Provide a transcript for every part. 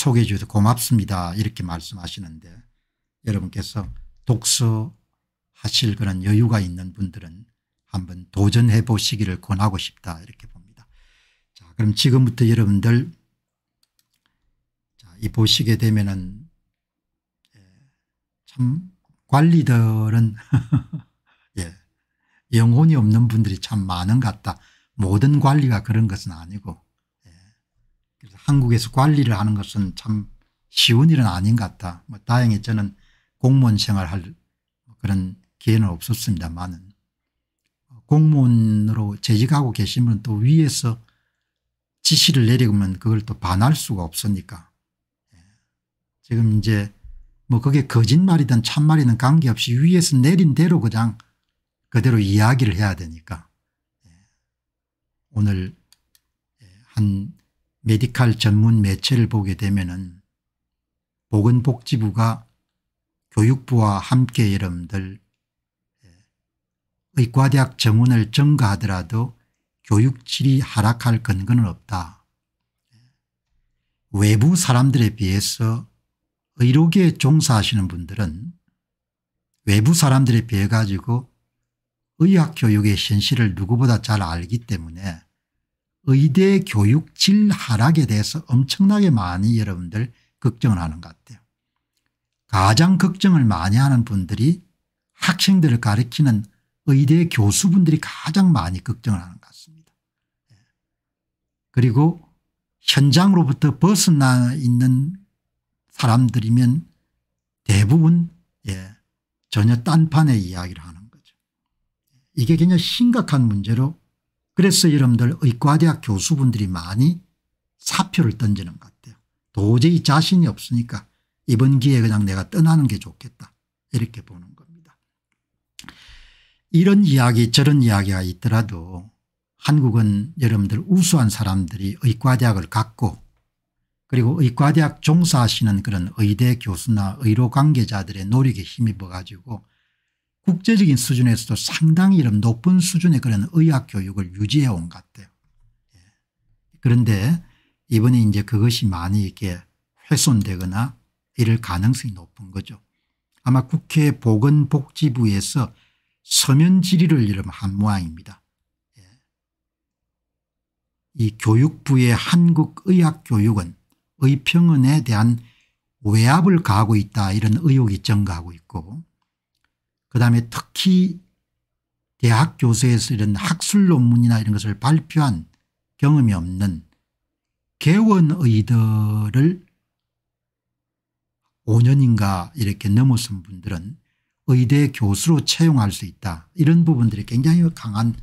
소개해 주셔서 고맙습니다 이렇게 말씀하시는데 여러분께서 독서하실 그런 여유가 있는 분들은 한번 도전해 보시기를 권하고 싶다 이렇게 봅니다. 자 그럼 지금부터 여러분들 자, 이 보시게 되면은 예, 참 관리들은 예, 영혼이 없는 분들이 참 많은 것 같다. 모든 관리가 그런 것은 아니고 그래서 한국에서 관리를 하는 것은 참 쉬운 일은 아닌 것 같다. 뭐 다행히 저는 공무원 생활할 그런 기회는 없었습니다만은 공무원으로 재직하고 계신 분은 또 위에서 지시를 내리면 그걸 또 반할 수가 없으니까 예. 지금 이제 뭐 그게 거짓말이든 참말이든 관계없이 위에서 내린 대로 그냥 그대로 이야기를 해야 되니까 예. 오늘 한 메디칼 전문 매체를 보게 되면 은 보건복지부가 교육부와 함께 여러분들 예, 의과대학 정원을 증가하더라도 교육질이 하락할 근거는 없다. 예, 외부 사람들에 비해서 의료계에 종사하시는 분들은 외부 사람들에 비해 가지고 의학교육의 현실을 누구보다 잘 알기 때문에 의대 교육 질 하락에 대해서 엄청나게 많이 여러분들 걱정을 하는 것 같아요. 가장 걱정을 많이 하는 분들이 학생들을 가르치는 의대 교수분들이 가장 많이 걱정을 하는 것 같습니다. 예. 그리고 현장으로부터 벗어나 있는 사람들이면 대부분 예, 전혀 딴판의 이야기를 하는 거죠. 이게 굉장히 심각한 문제로 그래서 여러분들 의과대학 교수분들이 많이 사표를 던지는 것 같아요. 도저히 자신이 없으니까 이번 기회에 그냥 내가 떠나는 게 좋겠다 이렇게 보는 겁니다. 이런 이야기 저런 이야기가 있더라도 한국은 여러분들 우수한 사람들이 의과대학을 갖고 그리고 의과대학 종사하시는 그런 의대 교수나 의료 관계자들의 노력에 힘입어 가지고 국제적인 수준에서도 상당히 이런 높은 수준의 그런 의학 교육을 유지해 온 것 같아요. 예. 그런데 이번에 이제 그것이 많이 이렇게 훼손되거나 이럴 가능성이 높은 거죠. 아마 국회 보건복지부에서 서면 질의를 이름한 모양입니다. 예. 이 교육부의 한국의학교육은 의평원에 대한 외압을 가하고 있다 이런 의혹이 증가하고 있고 그다음에 특히 대학 교수에서 이런 학술 논문이나 이런 것을 발표한 경험이 없는 개원의들을 5년인가 이렇게 넘어선 분들은 의대 교수로 채용할 수 있다 이런 부분들이 굉장히 강한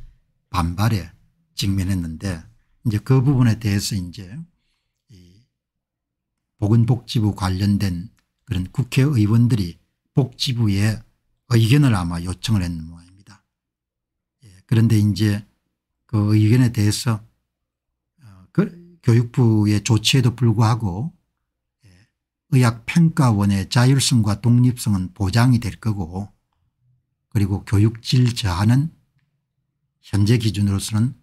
반발에 직면했는데 이제 그 부분에 대해서 이제 이 보건복지부 관련된 그런 국회의원들이 복지부에 그 의견을 아마 요청을 했는 모양입니다. 예, 그런데 이제 그 의견에 대해서 어, 그 교육부의 조치에도 불구하고 예, 의학평가원의 자율성과 독립성은 보장이 될 거고 그리고 교육질 저하는 현재 기준으로서는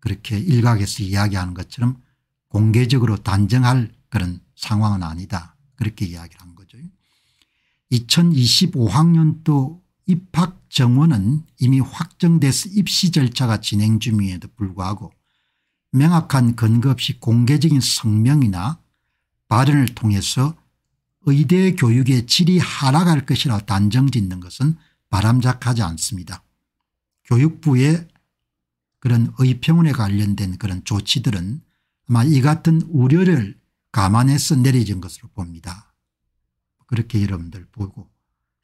그렇게 일각에서 이야기하는 것처럼 공개적으로 단정할 그런 상황은 아니다. 그렇게 이야기를 한 거죠. 2025학년도 입학 정원은 이미 확정돼서 입시 절차가 진행 중임에도 불구하고 명확한 근거 없이 공개적인 성명이나 발언을 통해서 의대 교육의 질이 하락할 것이라 단정짓는 것은 바람직하지 않습니다. 교육부의 그런 의평원에 관련된 그런 조치들은 아마 이 같은 우려를 감안해서 내려진 것으로 봅니다. 그렇게 여러분들 보고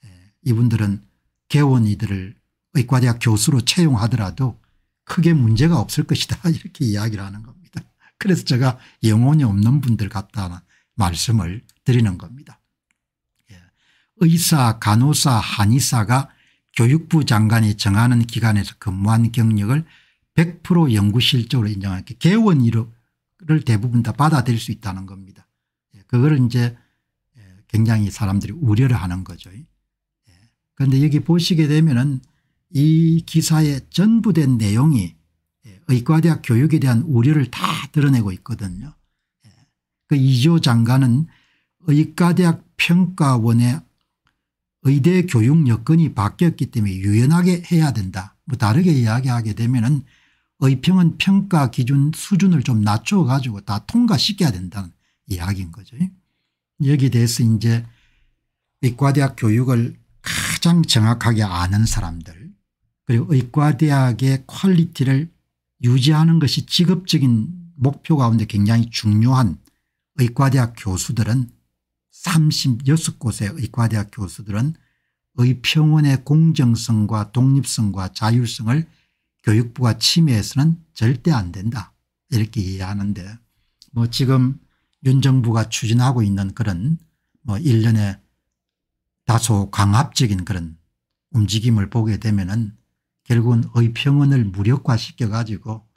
예, 이분들은 개원이들을 의과대학 교수로 채용하더라도 크게 문제가 없을 것이다 이렇게 이야기를 하는 겁니다. 그래서 제가 영혼이 없는 분들 같다는 말씀을 드리는 겁니다. 예, 의사 간호사 한의사가 교육부 장관이 정하는 기관에서 근무한 경력을 100% 연구실적으로 인정할게 개원이를 대부분 다 받아들일 수 있다는 겁니다. 예, 그걸 이제 굉장히 사람들이 우려를 하는 거죠. 예. 그런데 여기 보시게 되면은 이 기사의 전부된 내용이 예, 의과대학 교육에 대한 우려를 다 드러내고 있거든요. 예. 그 이조 장관은 의과대학 평가원의 의대 교육 여건이 바뀌었기 때문에 유연하게 해야 된다. 뭐 다르게 이야기하게 되면은 의평은 평가 기준 수준을 좀 낮춰 가지고 다 통과시켜야 된다는 이야기인 거죠. 여기 에 대해서 이제 의과대학 교육을 가장 정확하게 아는 사람들 그리고 의과대학의 퀄리티를 유지하는 것이 직업적인 목표 가운데 굉장히 중요한 의과대학 교수들은 36곳의 의과대학 교수들은 의평원의 공정성과 독립성과 자율성을 교육부가 침해해서는 절대 안 된다 이렇게 이해하는데 뭐 지금 윤 정부가 추진하고 있는 그런 뭐 일련의 다소 강압적인 그런 움직임을 보게 되면은 결국은 의평원을 무력화시켜 가지고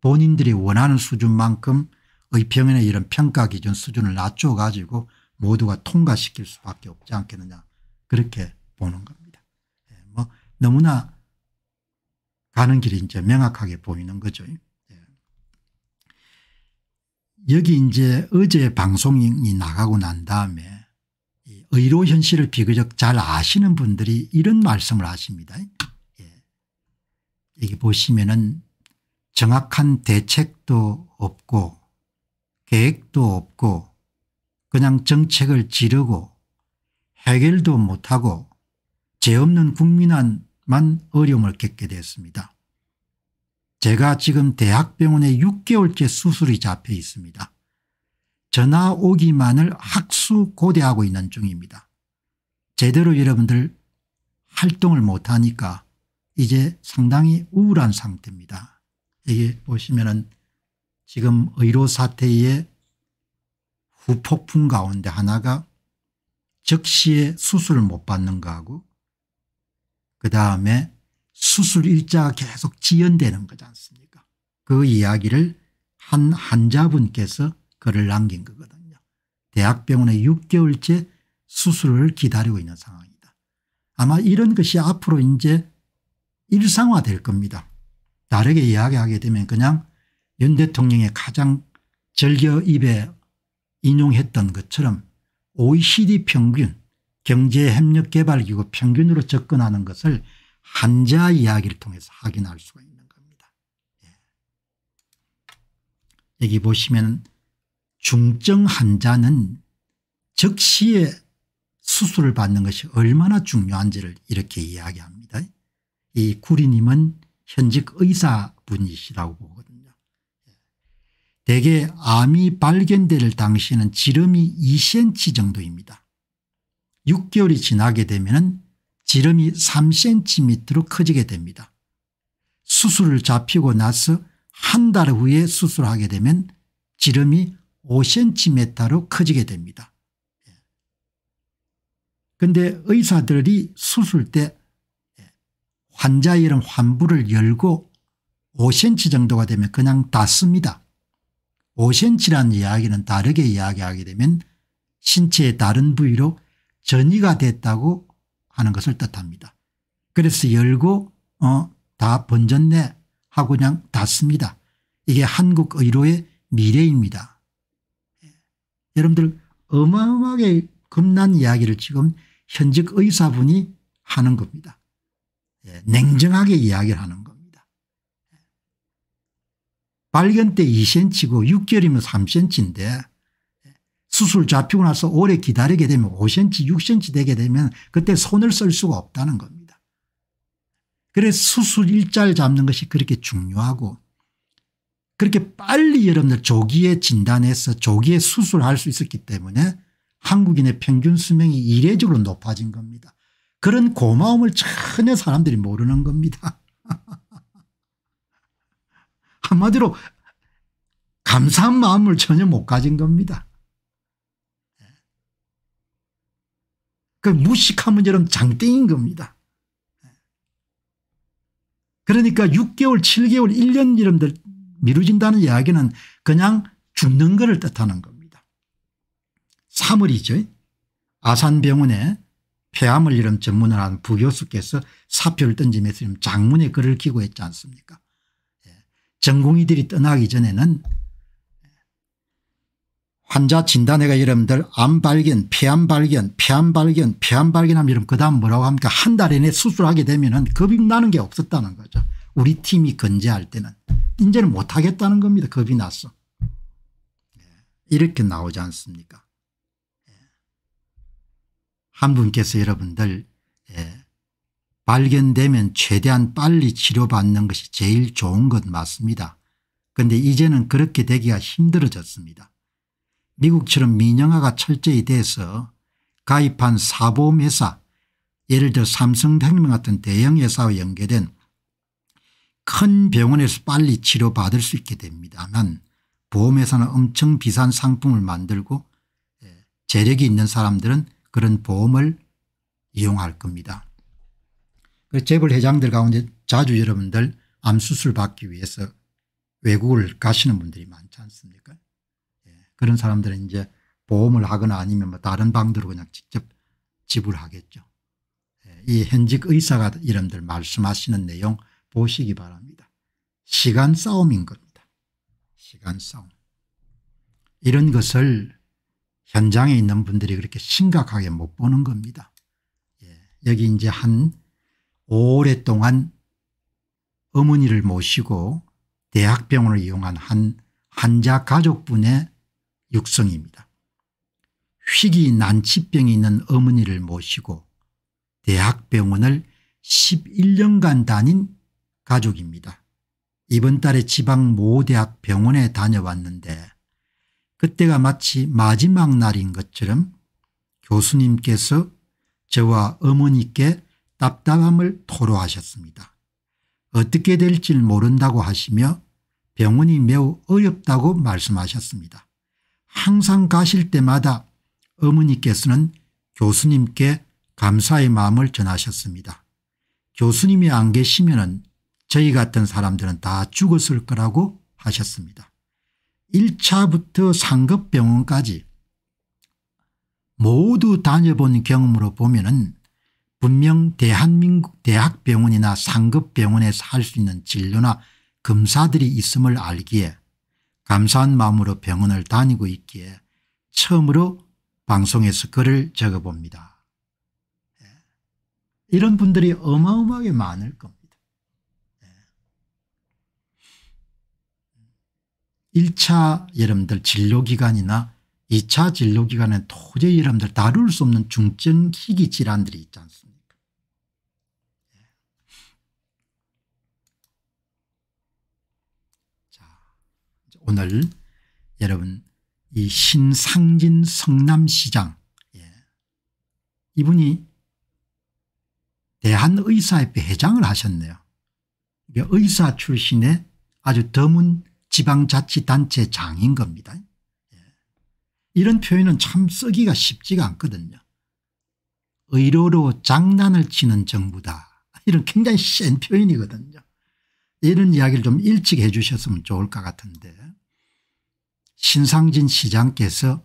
본인들이 원하는 수준만큼 의평원의 이런 평가 기준 수준을 낮춰 가지고 모두가 통과시킬 수밖에 없지 않겠느냐 그렇게 보는 겁니다. 예, 뭐 너무나 가는 길이 이제 명확하게 보이는 거죠. 여기 이제 어제 방송이 나가고 난 다음에 의료 현실을 비교적 잘 아시는 분들이 이런 말씀을 하십니다. 예. 여기 보시면은 정확한 대책도 없고 계획도 없고 그냥 정책을 지르고 해결도 못하고 죄 없는 국민만 어려움을 겪게 됐습니다. 제가 지금 대학병원에 6개월째 수술이 잡혀 있습니다. 전화 오기만을 학수 고대하고 있는 중입니다. 제대로 여러분들 활동을 못하니까 이제 상당히 우울한 상태입니다. 여기 보시면은 지금 의료 사태의 후폭풍 가운데 하나가 즉시에 수술을 못 받는 거하고 그 다음에 수술 일자가 계속 지연되는 거지 않습니까 그 이야기를 한 환자분께서 글을 남긴 거거든요. 대학병원에 6개월째 수술을 기다리고 있는 상황이다. 아마 이런 것이 앞으로 이제 일상화될 겁니다. 다르게 이야기하게 되면 그냥 윤 대통령의 가장 절겨 입에 인용했던 것처럼 OECD 평균 경제협력개발기구 평균으로 접근하는 것을 한자 이야기를 통해서 확인할 수가 있는 겁니다. 예. 여기 보시면 중증 환자는 즉시에 수술을 받는 것이 얼마나 중요한지를 이렇게 이야기합니다. 이 구리님은 현직 의사분이시라고 보거든요. 예. 대개 암이 발견될 당시에는 지름이 2cm 정도입니다. 6개월이 지나게 되면 지름이 3cm로 커지게 됩니다. 수술을 잡히고 나서 한 달 후에 수술하게 되면 지름이 5cm로 커지게 됩니다. 그런데 예. 의사들이 수술 때 예, 환자 이름 환부를 열고 5cm 정도가 되면 그냥 닫습니다. 5cm라는 이야기는 다르게 이야기하게 되면 신체의 다른 부위로 전이가 됐다고 하는 것을 뜻합니다. 그래서 열고 어, 다 번졌네 하고 그냥 닫습니다. 이게 한국 의료의 미래입니다. 예. 여러분들 어마어마하게 겁난 이야기를 지금 현직 의사분이 하는 겁니다. 예, 냉정하게 이야기를 하는 겁니다. 예. 발견 때 2cm고 6개월이면 3cm인데 수술 잡히고 나서 오래 기다리게 되면 5cm 6cm 되게 되면 그때 손을 쓸 수가 없다는 겁니다. 그래서 수술 일자를 잡는 것이 그렇게 중요하고 그렇게 빨리 여러분들 조기에 진단해서 조기에 수술할 수 있었기 때문에 한국인의 평균 수명이 이례적으로 높아진 겁니다. 그런 고마움을 전혀 사람들이 모르는 겁니다. 한마디로 감사한 마음을 전혀 못 가진 겁니다. 그 무식한 문제는 장땡인 겁니다. 그러니까 6개월 7개월 1년 이름들 미루진다는 이야기는 그냥 죽는 것을 뜻하는 겁니다. 3월이죠. 아산병원에 폐암을 이름 전문을 한 부교수께서 사표를 던지면서 장문의 글을 기고 했지 않습니까 예. 전공의들이 떠나기 전에는 환자 진단회가 여러분들암 발견, 폐암 발견, 폐암 발견, 폐암 발견하면 이름 그다음 뭐라고 합니까? 한 달 이내 수술하게 되면은 겁이 나는 게 없었다는 거죠. 우리 팀이 건재할 때는 이제는 못 하겠다는 겁니다. 겁이 났어. 예. 이렇게 나오지 않습니까? 예. 한 분께서 여러분들 예. 발견되면 최대한 빨리 치료받는 것이 제일 좋은 것 맞습니다. 그런데 이제는 그렇게 되기가 힘들어졌습니다. 미국처럼 민영화가 철저히 돼서 가입한 사보험회사 예를 들어 삼성생명 같은 대형회사와 연계된 큰 병원에서 빨리 치료받을 수 있게 됩니다만 보험회사는 엄청 비싼 상품을 만들고 예, 재력이 있는 사람들은 그런 보험을 이용할 겁니다. 그 재벌 회장들 가운데 자주 여러분들 암수술 받기 위해서 외국을 가시는 분들이 많지 않습니까 그런 사람들은 이제 보험을 하거나 아니면 뭐 다른 방들로 그냥 직접 지불하겠죠. 예, 이 현직 의사가 이름들 말씀하시는 내용 보시기 바랍니다. 시간 싸움인 겁니다. 시간 싸움. 이런 것을 현장에 있는 분들이 그렇게 심각하게 못 보는 겁니다. 예. 여기 이제 한 오랫동안 어머니를 모시고 대학병원을 이용한 한 환자 가족분의 육성입니다. 희귀 난치병이 있는 어머니를 모시고 대학병원을 11년간 다닌 가족입니다. 이번 달에 지방 모 대학 병원에 다녀왔는데 그때가 마치 마지막 날인 것처럼 교수님께서 저와 어머니께 답답함을 토로하셨습니다. 어떻게 될지 모른다고 하시며 병원이 매우 어렵다고 말씀하셨습니다. 항상 가실 때마다 어머니께서는 교수님께 감사의 마음을 전하셨습니다. 교수님이 안 계시면 은 저희 같은 사람들은 다 죽었을 거라고 하셨습니다. 1차부터 상급 병원까지 모두 다녀본 경험으로 보면 은 분명 대한민국 대학병원이나 상급병원에서 할 수 있는 진료나 검사들이 있음을 알기에 감사한 마음으로 병원을 다니고 있기에 처음으로 방송에서 글을 적어봅니다. 예. 이런 분들이 어마어마하게 많을 겁니다. 1차 예. 여러분들 진료기간이나 2차 진료기간에 도저히 여러분들 다룰 수 없는 중증 기기 질환들이 있지 않습니까 오늘 여러분 이 신상진 성남시장 예. 이분이 대한의사협회 회장을 하셨네요. 의사 출신의 아주 드문 지방자치단체 장인 겁니다. 예. 이런 표현은 참 쓰기가 쉽지가 않거든요. 의료로 장난을 치는 정부다. 이런 굉장히 센 표현이거든요. 이런 이야기를 좀 일찍 해 주셨으면 좋을 것 같은데 신상진 시장께서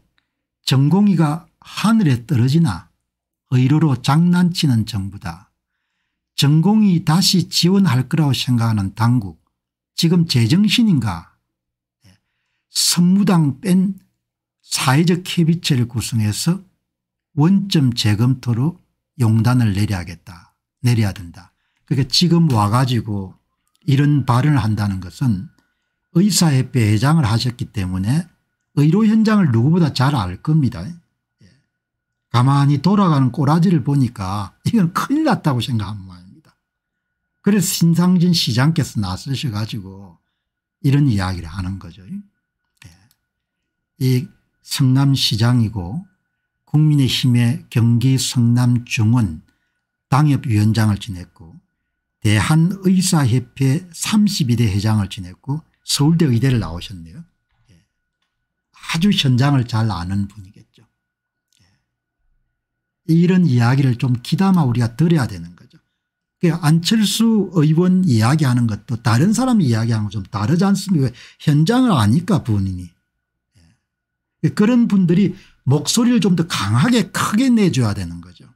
전공이가 하늘에 떨어지나 의로로 장난치는 정부다. 전공이 다시 지원할 거라고 생각하는 당국 지금 제정신인가 예. 선무당 뺀 사회적 캐비체를 구성해서 원점 재검토로 용단을 내려야겠다 내려야 된다. 그러니까 지금 와가지고 이런 발언을 한다는 것은 의사협회 회장을 하셨기 때문에 의료 현장을 누구보다 잘 알 겁니다. 예. 가만히 돌아가는 꼬라지를 보니까 이건 큰일 났다고 생각한 모양입니다. 그래서 신상진 시장께서 나서셔 가지고 이런 이야기를 하는 거죠. 예. 이 성남시장이고 국민의힘의 경기 성남중원 당협위원장을 지냈고 대한의사협회 32대 회장을 지냈고 서울대 의대를 나오셨네요. 예. 아주 현장을 잘 아는 분이겠죠. 예. 이런 이야기를 좀 기담아 우리가 들어야 되는 거죠. 그 안철수 의원 이야기하는 것도 다른 사람 이야기하는 좀 다르지 않습니까? 현장을 아니까 본인이. 예. 그런 분들이 목소리를 좀 더 강하게 크게 내줘야 되는 거죠.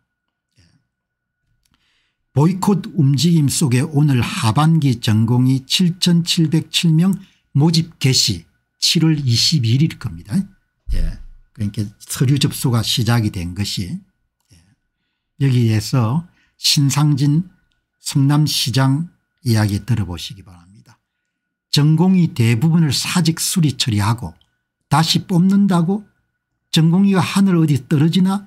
보이콧 움직임 속에 오늘 하반기 전공이 7,707명 모집 개시 7월 21일일 겁니다. 예. 그러니까 서류 접수가 시작이 된 것이 예. 여기에서 신상진 성남시장 이야기 들어보시기 바랍니다. 전공이 대부분을 사직 수리 처리하고 다시 뽑는다고 전공이가 하늘 어디 떨어지나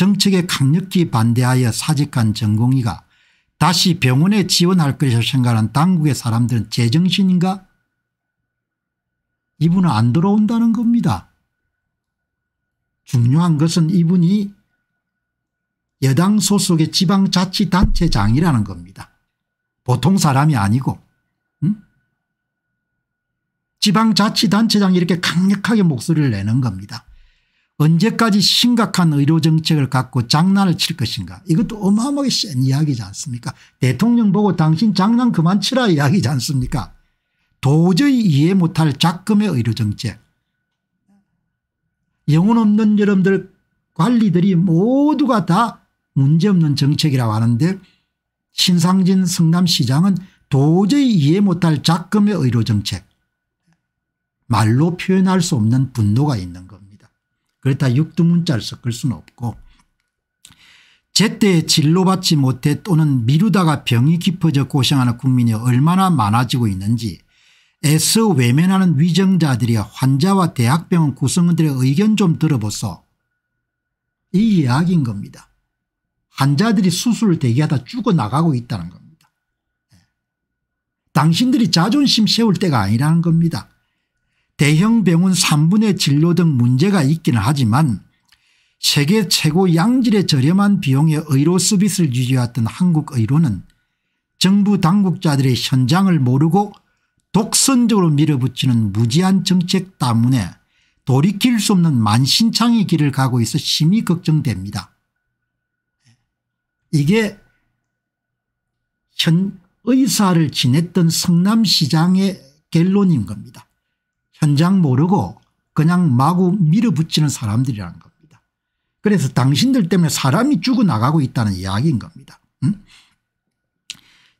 정책에 강력히 반대하여 사직한 전공의가 다시 병원에 지원할 것이라 생각하는 당국의 사람들은 제정신인가 이분은 안 들어온다는 겁니다. 중요한 것은 이분이 여당 소속의 지방자치단체장이라는 겁니다. 보통 사람이 아니고 음? 지방자치단체장이 이렇게 강력하게 목소리를 내는 겁니다. 언제까지 심각한 의료정책을 갖고 장난을 칠 것인가 이것도 어마어마하게 센 이야기지 않습니까 대통령 보고 당신 장난 그만 치라 이야기지 않습니까 도저히 이해 못할 작금의 의료정책 영혼 없는 여러분들 관리들이 모두가 다 문제없는 정책이라고 하는데 신상진 성남시장은 도저히 이해 못할 작금의 의료정책 말로 표현할 수 없는 분노가 있는 그렇다 육두문자를 섞을 수는 없고 제때 진로받지 못해 또는 미루다가 병이 깊어져 고생하는 국민이 얼마나 많아지고 있는지 애써 외면하는 위정자들이 환자와 대학병원 구성원들의 의견 좀 들어보소. 이 이야기인 겁니다. 환자들이 수술을 대기하다 죽어나가고 있다는 겁니다. 예. 당신들이 자존심 세울 때가 아니라는 겁니다. 대형 병원 3분의 진료 등 문제가 있기는 하지만 세계 최고 양질의 저렴한 비용의 의료 서비스를 유지했던 한국 의료는 정부 당국자들의 현장을 모르고 독선적으로 밀어붙이는 무지한 정책 때문에 돌이킬 수 없는 만신창의 길을 가고 있어 심히 걱정됩니다. 이게 현 의사를 지냈던 성남시장의 결론인 겁니다. 현장 모르고 그냥 마구 밀어붙이는 사람들이라는 겁니다. 그래서 당신들 때문에 사람이 죽어나가고 있다는 이야기인 겁니다. 응?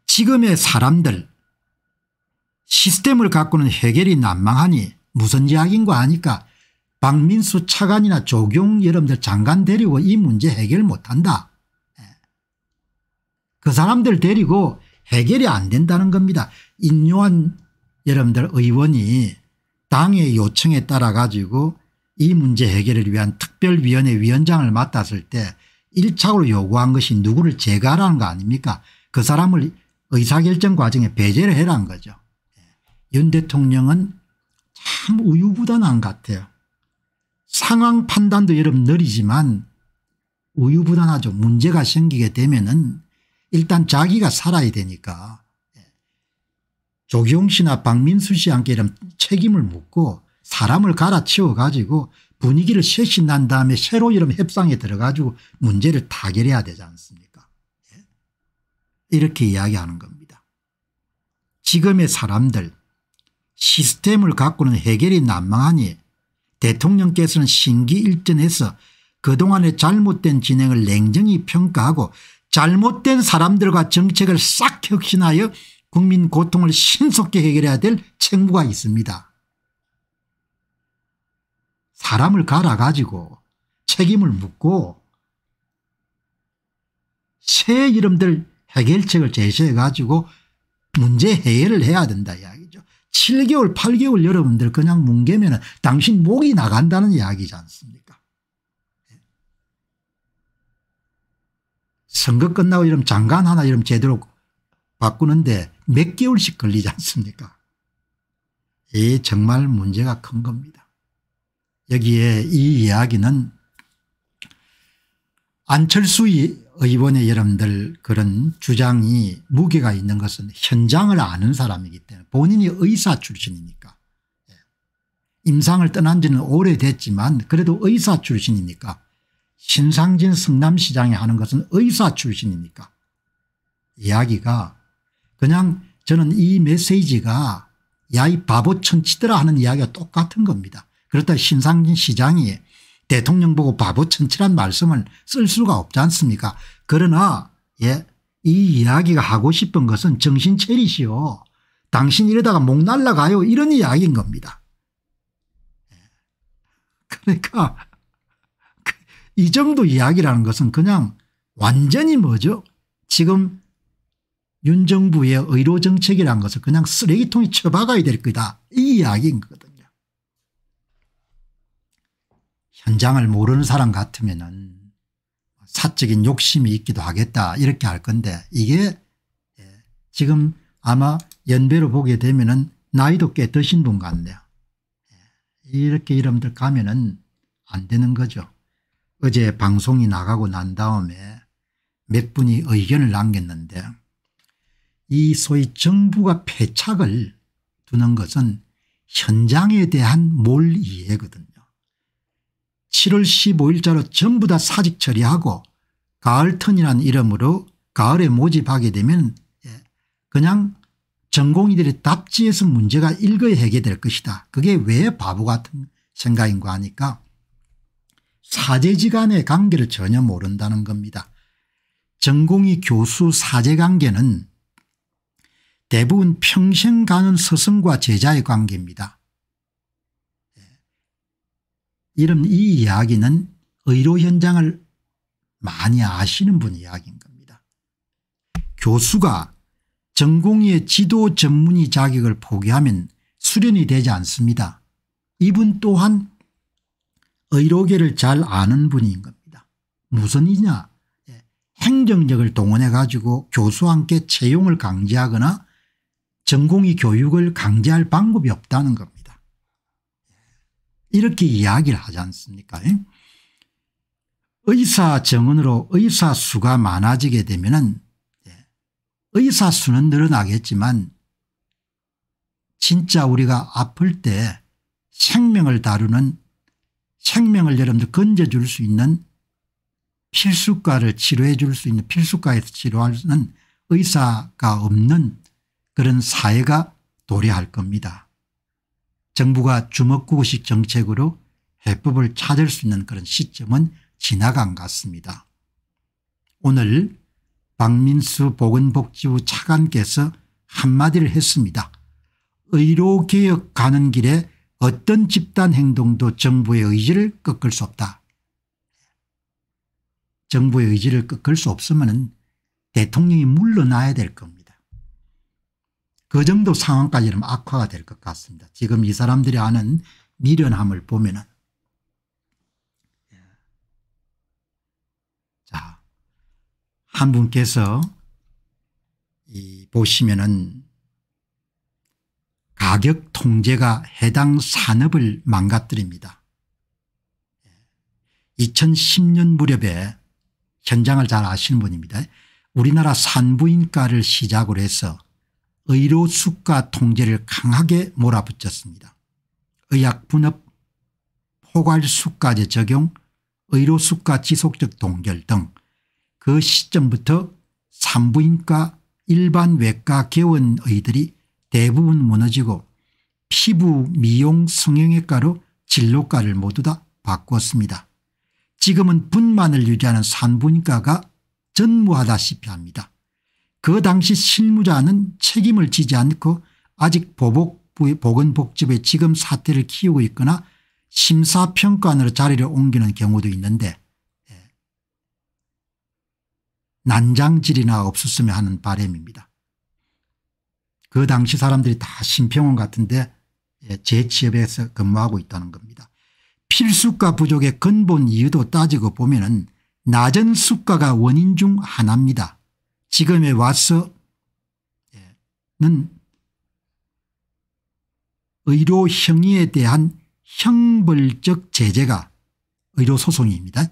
지금의 사람들 시스템을 갖고는 해결이 난망하니 무슨 이야기인 거 아니까 박민수 차관이나 조경 여러분들 장관 데리고 이 문제 해결 못한다. 예. 그 사람들 데리고 해결이 안 된다는 겁니다. 인요한 여러분들 의원이 당의 요청에 따라 가지고 이 문제 해결을 위한 특별위원회 위원장을 맡았을 때 1차로 요구한 것이 누구를 제거하라는 거 아닙니까 그 사람을 의사결정 과정에 배제를 해라는 거죠. 예. 윤 대통령은 참 우유부단한 것 같아요. 상황 판단도 여러분 느리지만 우유부단하죠. 문제가 생기게 되면 은 일단 자기가 살아야 되니까 조경 씨나 박민수 씨한테 이런 책임을 묻고 사람을 갈아치워 가지고 분위기를 쇄신한 다음에 새로 이런 협상에 들어가지고 문제를 타결해야 되지 않습니까 예? 이렇게 이야기하는 겁니다. 지금의 사람들 시스템을 갖고는 해결이 난망하니 대통령께서는 신기일전해서 그동안의 잘못된 진행을 냉정히 평가하고 잘못된 사람들과 정책을 싹 혁신하여 국민 고통을 신속히 해결해야 될 책무가 있습니다. 사람을 갈아가지고 책임을 묻고 새 이름들 해결책을 제시해가지고 문제 해결을 해야 된다 이야기죠. 7개월 8개월 여러분들 그냥 뭉개면 당신 목이 나간다는 이야기지 않습니까 네. 선거 끝나고 이러면 장관 하나 이러면 제대로 바꾸는데 몇 개월씩 걸리지 않습니까? 예, 정말 문제가 큰 겁니다. 여기에 이 이야기는 안철수 의원의 여러분들 그런 주장이 무게가 있는 것은 현장을 아는 사람이기 때문에 본인이 의사 출신이니까 예. 임상을 떠난 지는 오래됐지만 그래도 의사 출신이니까 신상진 성남시장이 하는 것은 의사 출신이니까 이야기가 그냥 저는 이 메시지가 야이 바보 천치들라 하는 이야기와 똑같은 겁니다. 그렇다 신상진 시장이 대통령 보고 바보 천치란 말씀을 쓸 수가 없지 않습니까 그러나 예, 이 이야기가 하고 싶은 것은 정신 차리시오. 당신 이러다가 목 날라가요 이런 이야기인 겁니다. 예. 그러니까 그 이 정도 이야기라는 것은 그냥 완전히 뭐죠 지금 윤 정부의 의료 정책이란 것을 그냥 쓰레기통에 쳐박아야 될 거다 이 이야기인 거거든요. 현장을 모르는 사람 같으면 은 사적인 욕심이 있기도 하겠다 이렇게 할 건데 이게 예, 지금 아마 연배로 보게 되면 은 나이도 꽤 드신 분 같네요. 예, 이렇게 이름들 가면 은안 되는 거죠. 어제 방송이 나가고 난 다음에 몇 분이 의견을 남겼는데 이 소위 정부가 패착을 두는 것은 현장에 대한 몰이해거든요. 7월 15일자로 전부 다 사직 처리하고 가을턴이라는 이름으로 가을에 모집하게 되면 예, 그냥 전공이들이 답지에서 문제가 일거에 해결될 것이다. 그게 왜 바보 같은 생각인가 하니까 사제지간의 관계를 전혀 모른다는 겁니다. 전공이 교수 사제관계는 대부분 평생 가는 스승과 제자의 관계입니다. 예. 이런 이 이야기는 의료 현장을 많이 아시는 분 이야기인 겁니다. 교수가 전공의 지도 전문의 자격을 포기하면 수련이 되지 않습니다. 이분 또한 의료계를 잘 아는 분인 겁니다. 무슨 이냐 예. 행정력을 동원해 가지고 교수와 함께 채용을 강제하거나 전공의 교육을 강제할 방법이 없다는 겁니다. 이렇게 이야기를 하지 않습니까 예? 의사 정원으로 의사 수가 많아지게 되면 예, 의사 수는 늘어나겠지만 진짜 우리가 아플 때 생명을 다루는 생명을 여러분들 건져줄 수 있는 필수과를 치료해 줄 수 있는 필수과에서 치료하는 의사가 없는 그런 사회가 도래할 겁니다. 정부가 주먹구구식 정책으로 해법을 찾을 수 있는 그런 시점은 지나간 같습니다. 오늘 박민수 보건복지부 차관께서 한마디를 했습니다. 의료개혁 가는 길에 어떤 집단 행동도 정부의 의지를 꺾을 수 없다. 정부의 의지를 꺾을 수 없으면 대통령이 물러나야 될 겁니다. 그 정도 상황까지는 악화가 될 것 같습니다. 지금 이 사람들이 아는 미련함을 보면은 예. 자, 한 분께서 이 보시면은 가격 통제가 해당 산업을 망가뜨립니다. 2010년 예. 무렵에 현장을 잘 아시는 분입니다. 우리나라 산부인과를 시작으로 해서 의료 수가 통제를 강하게 몰아붙였습니다. 의약분업 포괄수가제 적용 의료수가 지속적 동결 등 그 시점부터 산부인과 일반 외과 개원의들이 대부분 무너지고 피부 미용 성형외과로 진로과를 모두 다 바꿨습니다. 지금은 분만을 유지하는 산부인과가 전무하다시피 합니다. 그 당시 실무자는 책임을 지지 않고 아직 보복 보건복지부의 지금 사태를 키우고 있거나 심사평가원으로 자리를 옮기는 경우도 있는데 예. 난장질이나 없었으면 하는 바램입니다. 그 당시 사람들이 다 심평원 같은데 예, 재취업해서 근무하고 있다는 겁니다. 필수가 부족의 근본 이유도 따지고 보면 낮은 수가가 원인 중 하나입니다. 지금에 와서는 의료 행위에 대한 형벌적 제재가 의료 소송입니다.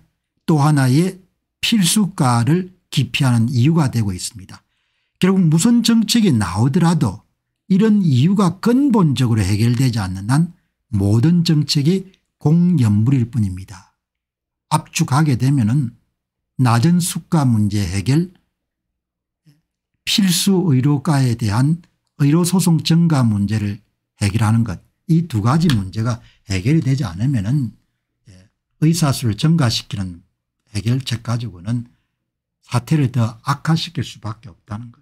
또 하나의 필수가를 기피하는 이유가 되고 있습니다. 결국 무슨 정책이 나오더라도 이런 이유가 근본적으로 해결되지 않는 한 모든 정책이 공연물일 뿐입니다. 압축하게 되면 낮은 수가 문제 해결 필수 의료가에 대한 의료소송 증가 문제를 해결하는 것. 이 두 가지 문제가 해결이 되지 않으면 은 예, 의사수를 증가시키는 해결책 가지고는 사태를 더 악화시킬 수밖에 없다는 것.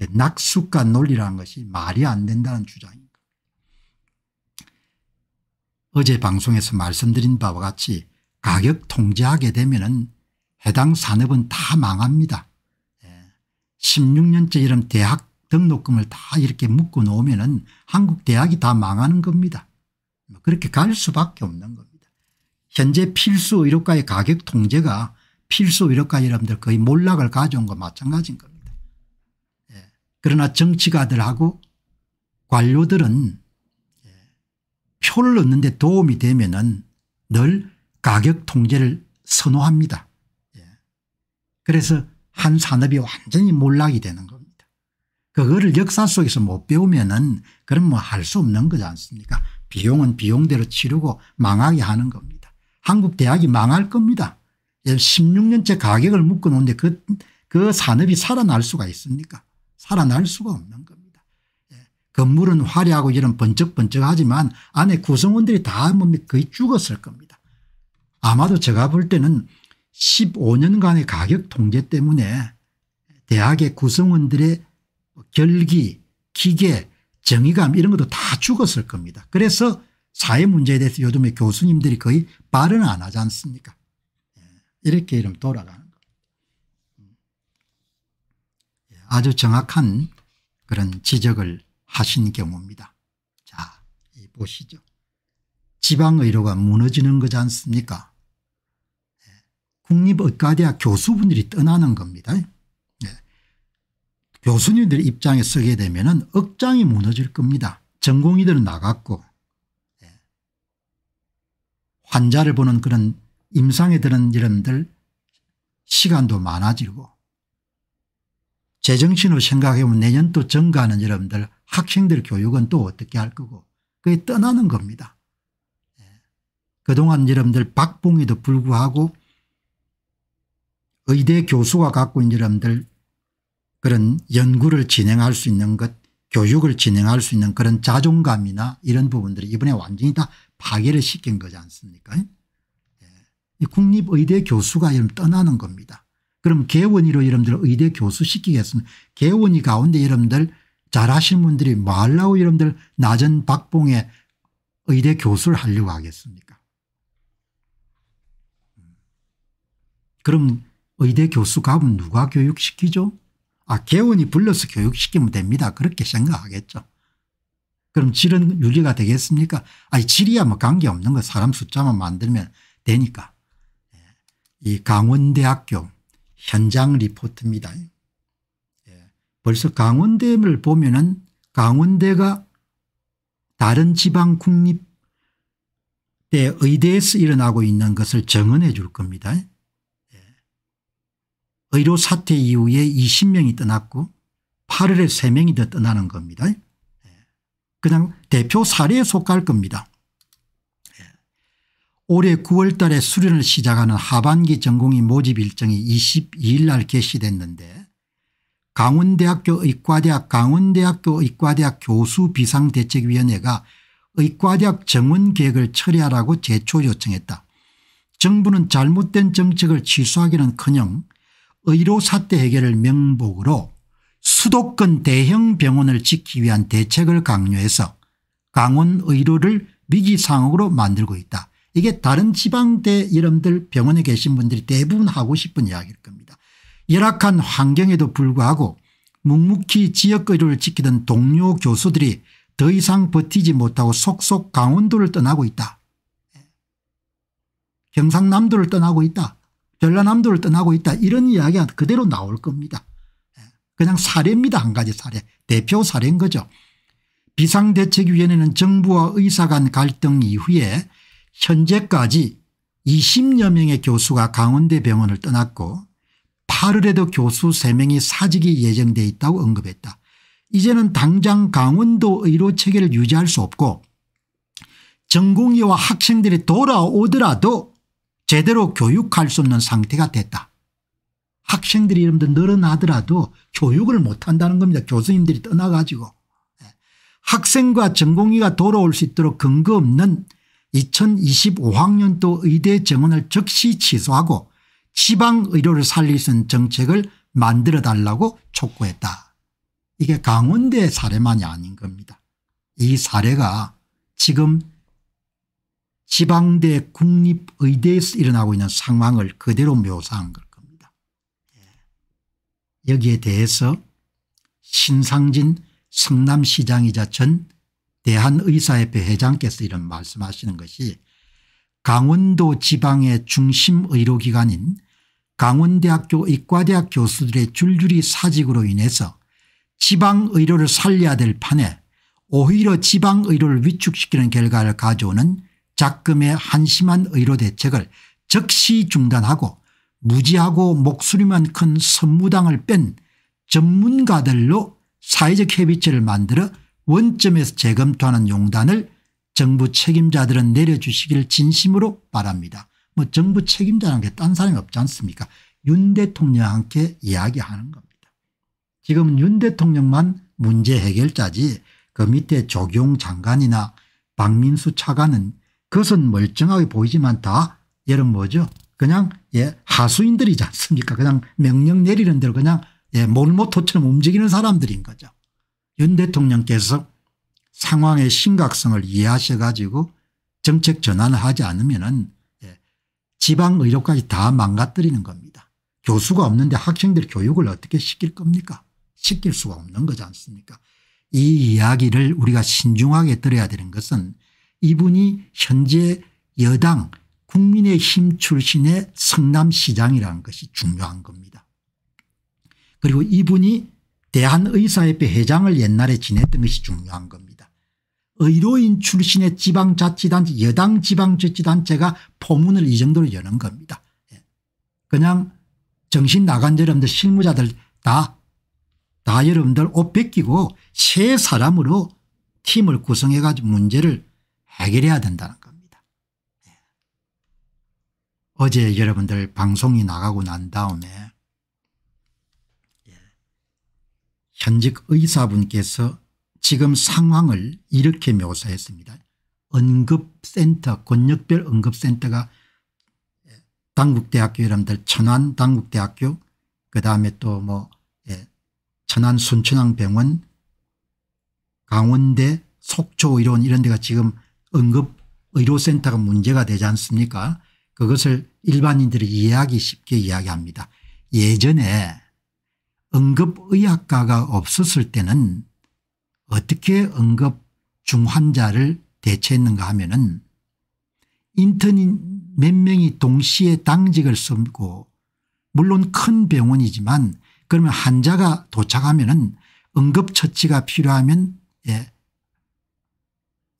예, 낙수가 논리라는 것이 말이 안 된다는 주장입니다. 어제 방송에서 말씀드린 바와 같이 가격 통제하게 되면 은 해당 산업은 다 망합니다. 16년째 이런 대학 등록금을 다 이렇게 묶어 놓으면 은 한국 대학이 다 망하는 겁니다. 뭐 그렇게 갈 수밖에 없는 겁니다. 현재 필수 의료과의 가격 통제가 필수 의료과 여러분들 거의 몰락을 가져온 것 마찬가지인 겁니다. 예. 그러나 정치가들하고 관료들은 예. 표를 얻는데 도움이 되면 은늘 가격 통제를 선호합니다. 예. 그래서 한 산업이 완전히 몰락이 되는 겁니다. 그거를 역사 속에서 못 배우면은 그럼 뭐 할 수 없는 거지 않습니까? 비용은 비용대로 치르고 망하게 하는 겁니다. 한국 대학이 망할 겁니다. 16년째 예, 가격을 묶어놓는데 그, 그 산업이 살아날 수가 있습니까? 살아날 수가 없는 겁니다. 예. 건물은 화려하고 이런 번쩍번쩍하지만 안에 구성원들이 다 뭡니까? 거의 죽었을 겁니다. 아마도 제가 볼 때는 15년간의 가격 통제 때문에 대학의 구성원들의 결기 기계 정의감 이런 것도 다 죽었을 겁니다. 그래서 사회 문제에 대해서 요즘에 교수님들이 거의 발언 안 하지 않습니까 예, 이렇게 이름 돌아가는 거. 예, 아주 정확한 그런 지적을 하신 경우입니다. 자 보시죠. 지방의료가 무너지는 거지 않습니까 국립의과대학 교수분들이 떠나는 겁니다. 네. 교수님들 입장에 서게 되면 억장이 무너질 겁니다. 전공의들은 나갔고 네. 환자를 보는 그런 임상에 드는 이름들 시간도 많아지고 제정신으로 생각해보면 내년 또 증가하는 여러분들 학생들 교육은 또 어떻게 할 거고 그게 떠나는 겁니다. 예. 그동안 여러분들 박봉에도 불구하고 의대 교수가 갖고 있는 여러분들 그런 연구를 진행할 수 있는 것 교육을 진행할 수 있는 그런 자존감이나 이런 부분들이 이번에 완전히 다 파괴를 시킨 거지 않습니까 예. 국립의대 교수가 이런 떠나는 겁니다. 그럼 개원이로 여러분들 의대 교수 시키겠습니다. 개원이 가운데 여러분들 잘하시는 분들이 말라고 여러분들 낮은 박봉에 의대 교수를 하려고 하겠습니까 음. 그럼 의대 교수 가은 누가 교육시키죠? 아 개원이 불러서 교육시키면 됩니다. 그렇게 생각하겠죠. 그럼 질은 유리가 되겠습니까? 아니 질이야 뭐 관계없는 거 사람 숫자만 만들면 되니까. 예. 이 강원대학교 현장 리포트입니다. 예. 벌써 강원대를 보면 은 강원대가 다른 지방 국립대 의대에서 일어나고 있는 것을 정언해 줄 겁니다. 의료 사태 이후에 20명이 떠났고 8월에 3명이 더 떠나는 겁니다. 예. 그냥 대표 사례에 속할 겁니다. 예. 올해 9월 달에 수련을 시작하는 하반기 전공의 모집 일정이 22일 날 개시됐는데 강원대학교 의과대학 강원대학교 의과대학 교수 비상대책위원회가 의과대학 정원 계획을 철회하라고 제초 요청했다. 정부는 잘못된 정책을 취소하기는커녕 의료 사태 해결을 명복으로 수도권 대형 병원을 짓기 위한 대책을 강요해서 강원 의료를 위기 상황으로 만들고 있다. 이게 다른 지방대 이름들 병원에 계신 분들이 대부분 하고 싶은 이야기일 겁니다. 열악한 환경에도 불구하고 묵묵히 지역의료를 지키던 동료 교수들이 더 이상 버티지 못하고 속속 강원도를 떠나고 있다. 예. 경상남도를 떠나고 있다. 전라남도를 떠나고 있다 이런 이야기가 그대로 나올 겁니다. 예. 그냥 사례입니다. 한 가지 사례 대표 사례인 거죠. 비상대책위원회는 정부와 의사 간 갈등 이후에 현재까지 20여 명의 교수가 강원대 병원을 떠났고 8월에도 교수 3명이 사직이 예정돼 있다고 언급했다. 이제는 당장 강원도 의료 체계를 유지할 수 없고 전공의와 학생들이 돌아오더라도 제대로 교육할 수 없는 상태가 됐다. 학생들이 여러분 늘어나더라도 교육을 못한다는 겁니다. 교수님들이 떠나가지고. 예. 학생과 전공의가 돌아올 수 있도록 근거 없는 2025학년도 의대 정원을 즉시 취소하고 지방의료를 살릴 수 있는 정책을 만들어 달라고 촉구했다. 이게 강원대 사례만이 아닌 겁니다. 이 사례가 지금 지방대 국립의대에서 일어나고 있는 상황을 그대로 묘사한 걸 겁니다. 예. 여기에 대해서 신상진 성남시장이자 전 대한의사협회 회장께서 이런 말씀하시는 것이 강원도 지방의 중심 의료기관인 강원대학교 의과대학 교수들의 줄줄이 사직으로 인해서 지방의료를 살려야 될 판에 오히려 지방의료를 위축시키는 결과를 가져오는 작금의 한심한 의료 대책을 즉시 중단하고 무지하고 목소리만 큰 선무당을 뺀 전문가들로 사회적 협의체를 만들어 원점에서 재검토하는 용단을 정부 책임자들은 내려주시길 진심으로 바랍니다. 뭐 정부 책임자라는 게 딴 사람이 없지 않습니까 윤 대통령과 함께 이야기하는 겁니다. 지금윤 대통령만 문제 해결자지 그 밑에 조경 장관이나 박민수 차관은 그것은 멀쩡하게 보이지만 다여러 뭐죠 그냥 예 하수인들이지 않습니까 그냥 명령 내리는 대로 그냥 예 몰모토처럼 움직이는 사람들인 거죠. 윤 대통령께서 상황의 심각성을 이해하셔 가지고 정책 전환을 하지 않으면 은예 지방의료까지 다 망가뜨리는 겁니다. 교수가 없는데 학생들 교육을 어떻게 시킬 겁니까 시킬 수가 없는 거지 않습니까 이 이야기를 우리가 신중하게 들어야 되는 것은 이분이 현재 여당 국민의힘 출신의 성남시장이라는 것이 중요한 겁니다. 그리고 이분이 대한의사협회 회장을 옛날에 지냈던 것이 중요한 겁니다. 의료인 출신의 지방자치단체 여당 지방자치단체가 포문을 이 정도로 여는 겁니다. 예. 그냥 정신 나간 여러분들 실무자들 다, 다 여러분들 옷 벗기고 세 사람으로 팀을 구성해 가지고 문제를 해결해야 된다는 겁니다. 예. 어제 여러분들 방송이 나가고 난 다음에 예. 현직 의사분께서 지금 상황을 이렇게 묘사했습니다. 응급센터 권역별 응급센터가 예, 당국대학교 여러분들 천안 당국대학교 그다음에 또뭐 예, 천안 순천항병원 강원대 속초의료원 이런 데가 지금 응급의료센터가 문제가 되지 않습니까 그것을 일반인들이 이해하기 쉽게 이야기합니다. 예전에 응급의학과가 없었을 때는 어떻게 응급 중환자를 대체했는가 하면 은 인턴이 몇 명이 동시에 당직을 쓰고 물론 큰 병원이지만 그러면 환자가 도착하면 은 응급처치가 필요하면 예,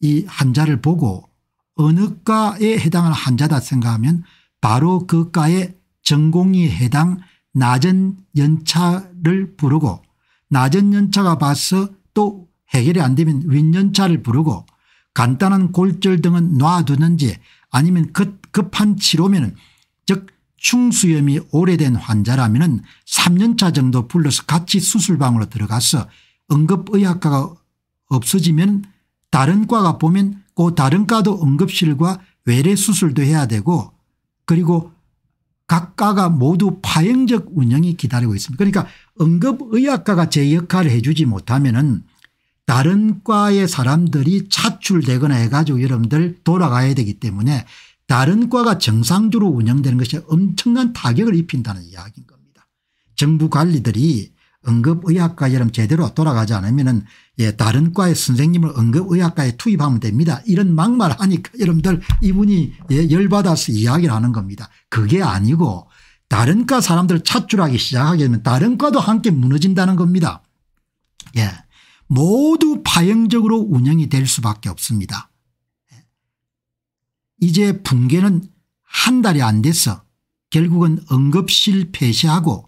이 한자를 보고 어느 과에 해당하는 한자다 생각하면 바로 그과에 전공이 해당 낮은 연차를 부르고 낮은 연차가 봐서 또 해결이 안 되면 윗연차를 부르고 간단한 골절 등은 놔두는지 아니면 급한 급치료면즉 충수염이 오래된 환자라면 은 3년차 정도 불러서 같이 수술방으로 들어가서 응급의학과가 없어지면 다른 과가 보면 그 다른 과도 응급실과 외래수술도 해야 되고 그리고 각 과가 모두 파행적 운영이 기다리고 있습니다. 그러니까 응급의학과가 제 역할을 해 주지 못하면 은 다른 과의 사람들이 차출되거나 해가지고 여러분들 돌아가야 되기 때문에 다른 과가 정상적으로 운영되는 것이 엄청난 타격을 입힌다는 이야기인 겁니다. 정부 관리들이 응급의학과 여러 제대로 돌아가지 않으면 예, 다른 과의 선생님을 응급의학과에 투입하면 됩니다. 이런 막말하니까 여러분들 이분이 예, 열받아서 이야기를 하는 겁니다. 그게 아니고 다른 과 사람들 차출하기 시작하게 되면 다른 과도 함께 무너진다는 겁니다. 예. 모두 파형적으로 운영이 될 수밖에 없습니다. 예, 이제 붕괴는 한 달이 안 돼서 결국은 응급실 폐쇄하고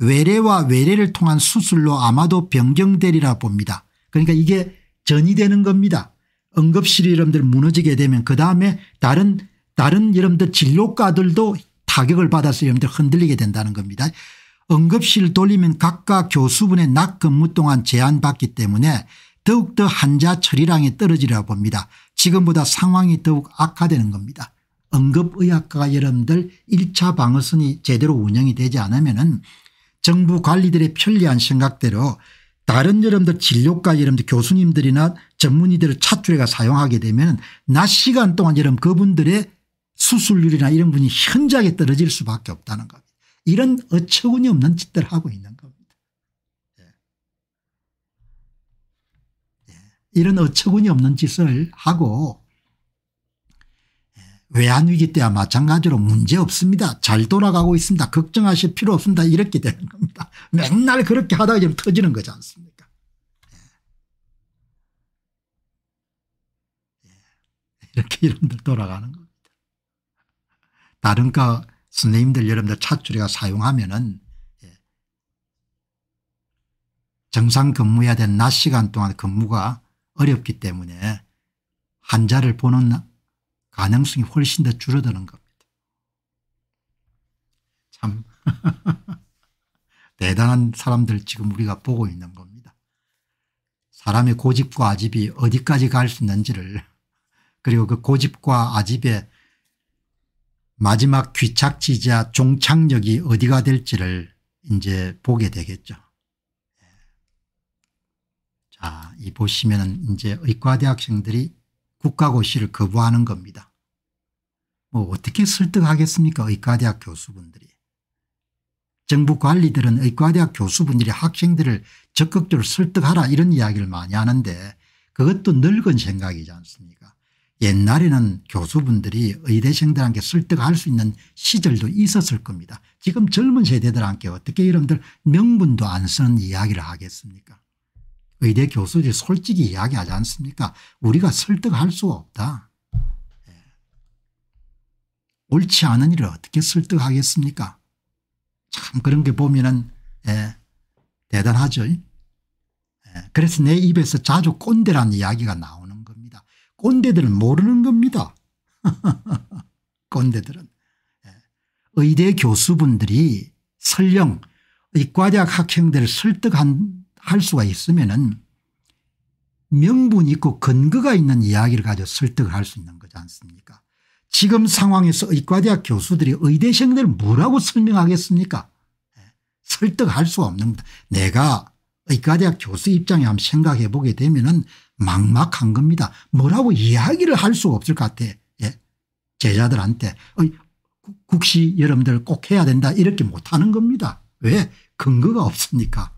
외래와 외래를 통한 수술로 아마도 변경되리라 봅니다. 그러니까 이게 전이 되는 겁니다. 응급실이 여들 무너지게 되면 그 다음에 다른 다른 여러들 진료과들도 타격을 받아서 여러들 흔들리게 된다는 겁니다. 응급실 돌리면 각각 교수분의 낮 근무 동안 제한받기 때문에 더욱더 환자 처리량이 떨어지려 봅니다. 지금보다 상황이 더욱 악화되는 겁니다. 응급의학과 여러분들 1차 방어선이 제대로 운영이 되지 않으면 정부 관리들의 편리한 생각대로 다른 여러분들 진료과 여러분들 교수님들이나 전문의들을 차출해가 사용하게 되면 낮 시간 동안 여러분 그분들의 수술률이나 이런 분이 현저하게 떨어질 수밖에 없다는 겁니다. 이런 어처구니 없는 짓들 하고 있는 겁니다. 예. 예. 이런 어처구니 없는 짓을 하고 외환위기 때와 마찬가지로 문제 없습니다. 잘 돌아가고 있습니다. 걱정하실 필요 없습니다. 이렇게 되는 겁니다. 맨날 그렇게 하다가 지금 터지는 거지 않습니까? 예. 예. 이렇게 이런들 돌아가는 겁니다. 다른 거 선생님들 여러분들 차출이가 사용하면은 예. 정상 근무해야 되는 낮 시간 동안 근무가 어렵기 때문에 환자를 보는 가능성이 훨씬 더 줄어드는 겁니다. 참 대단한 사람들 지금 우리가 보고 있는 겁니다. 사람의 고집과 아집이 어디까지 갈 수 있는지를 그리고 그 고집과 아집의 마지막 귀착지자 종착역이 어디가 될지를 이제 보게 되겠죠. 예. 자, 이 보시면은 이제 의과대학생들이 국가고시를 거부하는 겁니다. 뭐 어떻게 설득하겠습니까 의과대학 교수분들이. 정부 관리들은 의과대학 교수분들이 학생들을 적극적으로 설득하라 이런 이야기를 많이 하는데 그것도 늙은 생각이지 않습니까 옛날에는 교수분들이 의대생들한테 설득할 수 있는 시절도 있었을 겁니다. 지금 젊은 세대들한테 어떻게 여러분들 명분도 안 쓰는 이야기를 하겠습니까 의대 교수들이 솔직히 이야기하지 않습니까? 우리가 설득할 수가 없다. 예. 옳지 않은 일을 어떻게 설득하겠습니까? 참 그런 게 보면은 예, 대단하죠. 예, 그래서 내 입에서 자주 꼰대라는 이야기가 나오는 겁니다. 꼰대들은 모르는 겁니다. 꼰대들은. 예. 의대 교수분들이 설령 이과대학 학생들을 설득한 할 수가 있으면은 명분이 있고 근거가 있는 이야기를 가지고 설득을 할 수 있는 거지 않습니까 지금 상황에서 의과대학 교수들이 의대생들 뭐라고 설명하겠습니까 예, 설득할 수가 없는 겁니다. 내가 의과대학 교수 입장에 한번 생각해 보게 되면 은 막막한 겁니다. 뭐라고 이야기를 할 수가 없을 것 같아. 예? 제자들한테 국시 여러분들 꼭 해야 된다 이렇게 못하는 겁니다. 왜? 근거가 없으니까.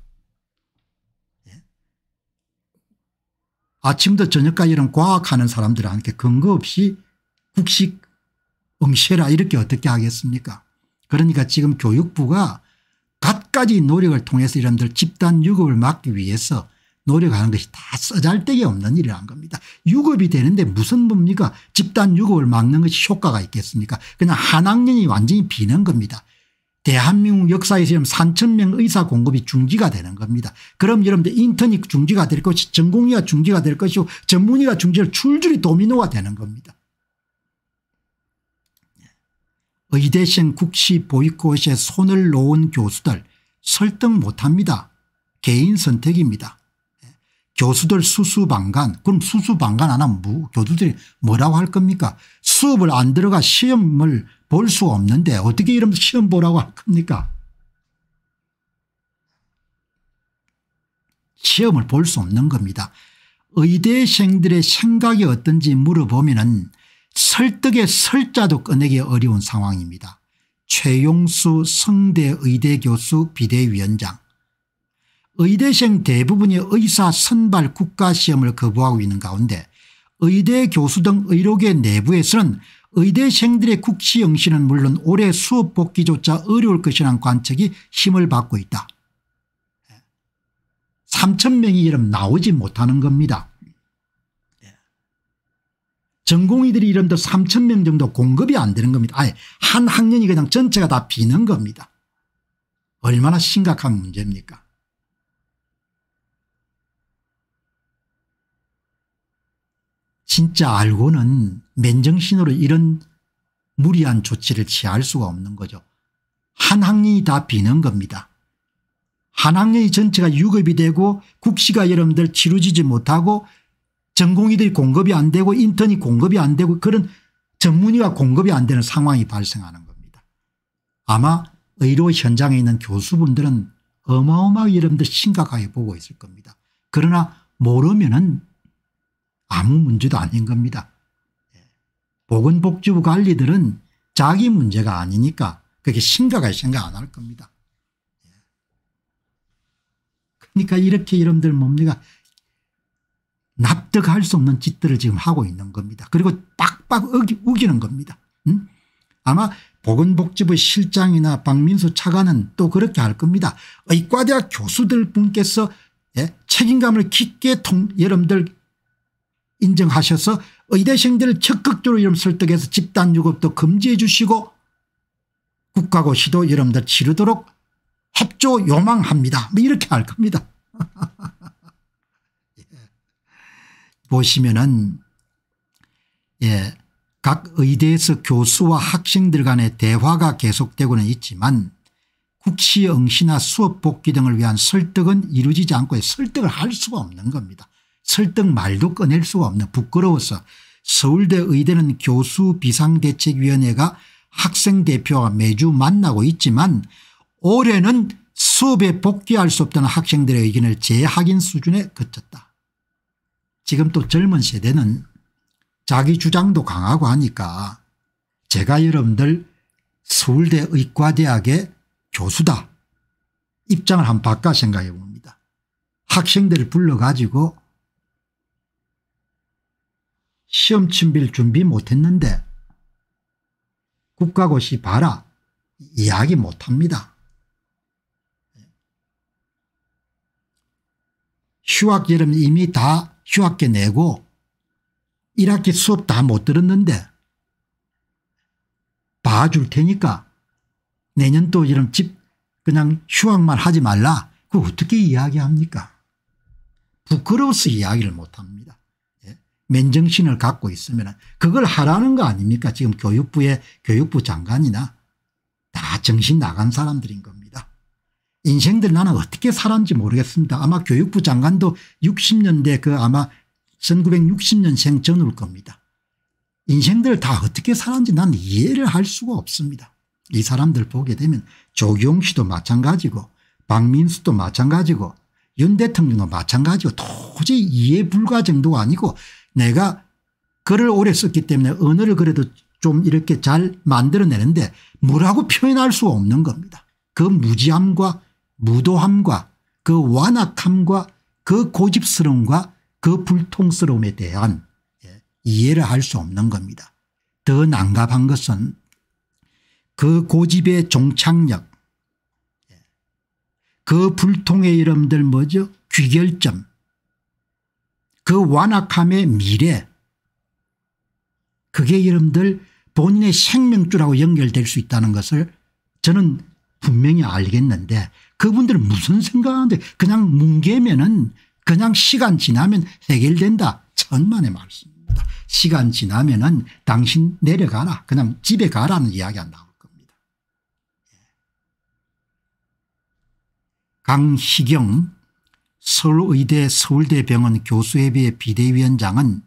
아침부터 저녁까지 는 과학하는 사람들한테 근거 없이 국식 응시해라 이렇게 어떻게 하겠습니까 그러니까 지금 교육부가 갖가지 노력을 통해서 이런들 집단 유급을 막기 위해서 노력하는 것이 다 쓰잘데기 없는 일이라 겁니다. 유급이 되는데 무슨 뭡니까 집단 유급을 막는 것이 효과가 있겠습니까 그냥 한 학년이 완전히 비는 겁니다. 대한민국 역사에서 3천명 의사 공급이 중지가 되는 겁니다. 그럼 여러분들 인턴이 중지가 될 것이 전공의가 중지가 될 것이고 전문의가 중지를 줄줄이 도미노가 되는 겁니다. 의대생 국시 보이콧에 손을 놓은 교수들 설득 못합니다. 개인 선택입니다. 교수들 수수방관 그럼 수수방관 안 하면 뭐, 교수들이 뭐라고 할 겁니까 수업을 안 들어가 시험을 볼수 없는데 어떻게 이러면 시험 보라고 합니까 시험을 볼 수 없는 겁니다. 의대생들의 생각이 어떤지 물어보면 설득의 설자도 꺼내기 어려운 상황입니다. 최용수 성대 의대 교수 비대위원장 의대생 대부분이 의사 선발 국가시험을 거부하고 있는 가운데 의대 교수 등 의료계 내부에서는 의대생들의 국시 영시는 물론 올해 수업 복귀조차 어려울 것이란 관측이 힘을 받고 있다. 3천 명이 이름 나오지 못하는 겁니다. 전공의들이 이름도 3천 명 정도 공급이 안 되는 겁니다. 아예 한 학년이 그냥 전체가 다 비는 겁니다. 얼마나 심각한 문제입니까 진짜 알고는 맨정신으로 이런 무리한 조치를 취할 수가 없는 거죠. 한 학년이 다 비는 겁니다. 한 학년이 전체가 유급이 되고 국시가 여러분들 치루지지 못하고 전공의들이 공급이 안 되고 인턴이 공급이 안 되고 그런 전문의가 공급이 안 되는 상황이 발생하는 겁니다. 아마 의료 현장에 있는 교수분들은 어마어마하게 여러분들 심각하게 보고 있을 겁니다. 그러나 모르면은 아무 문제도 아닌 겁니다. 예. 보건복지부 관리들은 자기 문제가 아니니까 그렇게 심각하게 생각 안 할 겁니다. 예. 그러니까 이렇게 여러분들 뭡니까 납득할 수 없는 짓들을 지금 하고 있는 겁니다. 그리고 빡빡 우기, 는 겁니다. 응? 음? 아마 보건복지부 실장이나 박민수 차관은 또 그렇게 할 겁니다. 의과대학 교수들 분께서 예? 책임감을 깊게 통, 여러분들 인정하셔서 의대생들을 적극적으로 여러 설득해서 집단 유급도 금지해 주시고 국가고시도 여러분들 치르도록 협조 요망합니다. 뭐 이렇게 할 겁니다. 예. 보시면은 예, 각 의대에서 교수와 학생들 간의 대화가 계속되고는 있지만 국시 응시나 수업 복귀 등을 위한 설득은 이루어지지 않고 설득을 할 수가 없는 겁니다. 설득 말도 꺼낼 수가 없는 부끄러워서 서울대 의대는 교수 비상대책위원회가 학생 대표와 매주 만나고 있지만 올해는 수업에 복귀할 수 없다는 학생들의 의견을 재확인 수준에 그쳤다. 지금 또 젊은 세대는 자기 주장도 강하고 하니까 제가 여러분들 서울대 의과대학의 교수다 입장을 한번 바꿔 생각해 봅니다. 학생들을 불러가지고 시험 준비를 준비 못했는데 국가고시 봐라 이야기 못합니다. 휴학 여름 이미 다 휴학계 내고 1학기 수업 다 못 들었는데 봐줄 테니까 내년 또 여름 집 그냥 휴학만 하지 말라 그 어떻게 이야기합니까 부끄러워서 이야기를 못합니다. 맨정신을 갖고 있으면 그걸 하라는 거 아닙니까 지금 교육부의 교육부 장관이나 다 정신 나간 사람들인 겁니다. 인생들 나는 어떻게 살았는지 모르겠습니다. 아마 교육부 장관도 60년대 그 아마 1960년생 전후일 겁니다. 인생들 다 어떻게 살았는지 난 이해를 할 수가 없습니다. 이 사람들 보게 되면 조경 씨도 마찬가지고 박민수도 마찬가지고 윤 대통령도 마찬가지고 도저히 이해 불가 정도가 아니고 내가 글을 오래 썼기 때문에 언어를 그래도 좀 이렇게 잘 만들어내는데 뭐라고 표현할 수 없는 겁니다. 그 무지함과 무도함과 그 완악함과 그 고집스러움과 그 불통스러움에 대한 예, 이해를 할 수 없는 겁니다. 더 난감한 것은 그 고집의 종착역 예, 그 불통의 이름들 뭐죠 귀결점 그 완악함의 미래 그게 여러분들 본인의 생명주라고 연결될 수 있다는 것을 저는 분명히 알겠는데 그분들 은 무슨 생각하는데 그냥 뭉개면은 그냥 시간 지나면 해결된다. 천만의 말씀입니다. 시간 지나면은 당신 내려가라. 그냥 집에 가라는 이야기가 나올 겁니다. 예. 강희경 서울의대 서울대병원 교수협의회 비대위원장은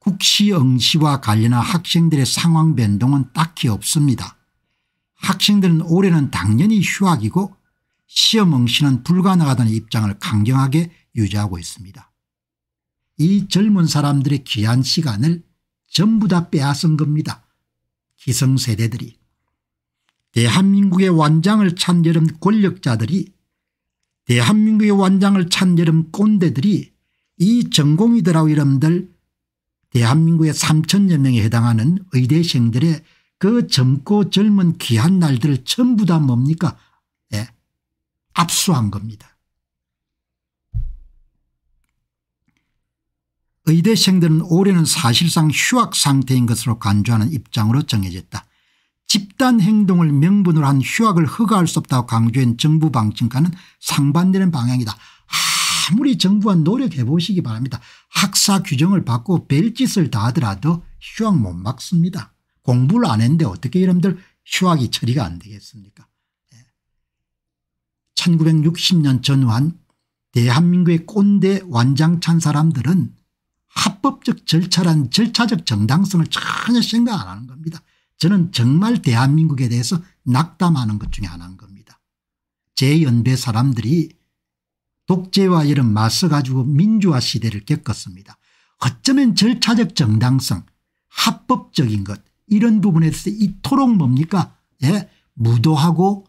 국시응시와 관련한 학생들의 상황 변동은 딱히 없습니다. 학생들은 올해는 당연히 휴학이고 시험응시는 불가능하다는 입장을 강경하게 유지하고 있습니다. 이 젊은 사람들의 귀한 시간을 전부 다 빼앗은 겁니다. 기성세대들이. 대한민국의 완장을 찬 여름 권력자들이 대한민국의 완장을 찬 여름 꼰대들이 이 전공이더라고 이름들 대한민국의 3천여 명에 해당하는 의대생들의 그 젊고 젊은 귀한 날들을 전부 다 뭡니까 네. 압수한 겁니다. 의대생들은 올해는 사실상 휴학 상태인 것으로 간주하는 입장으로 정해졌다. 집단 행동을 명분으로 한 휴학을 허가할 수 없다고 강조한 정부 방침과는 상반되는 방향이다. 아무리 정부가 노력해 보시기 바랍니다. 학사 규정을 받고 벨짓을 다 하더라도 휴학 못 막습니다. 공부를 안 했는데 어떻게 이놈들 휴학이 처리가 안 되겠습니까 1960년 예. 전후한 대한민국의 꼰대 완장찬 사람들은 합법적 절차란 절차적 정당성을 전혀 생각 안 하는 겁니다. 저는 정말 대한민국에 대해서 낙담하는 것 중에 하나인 겁니다. 제 연배 사람들이 독재와 이런 맞서가지고 민주화 시대를 겪었습니다. 어쩌면 절차적 정당성 합법적인 것 이런 부분에서 이토록 뭡니까 예? 무도하고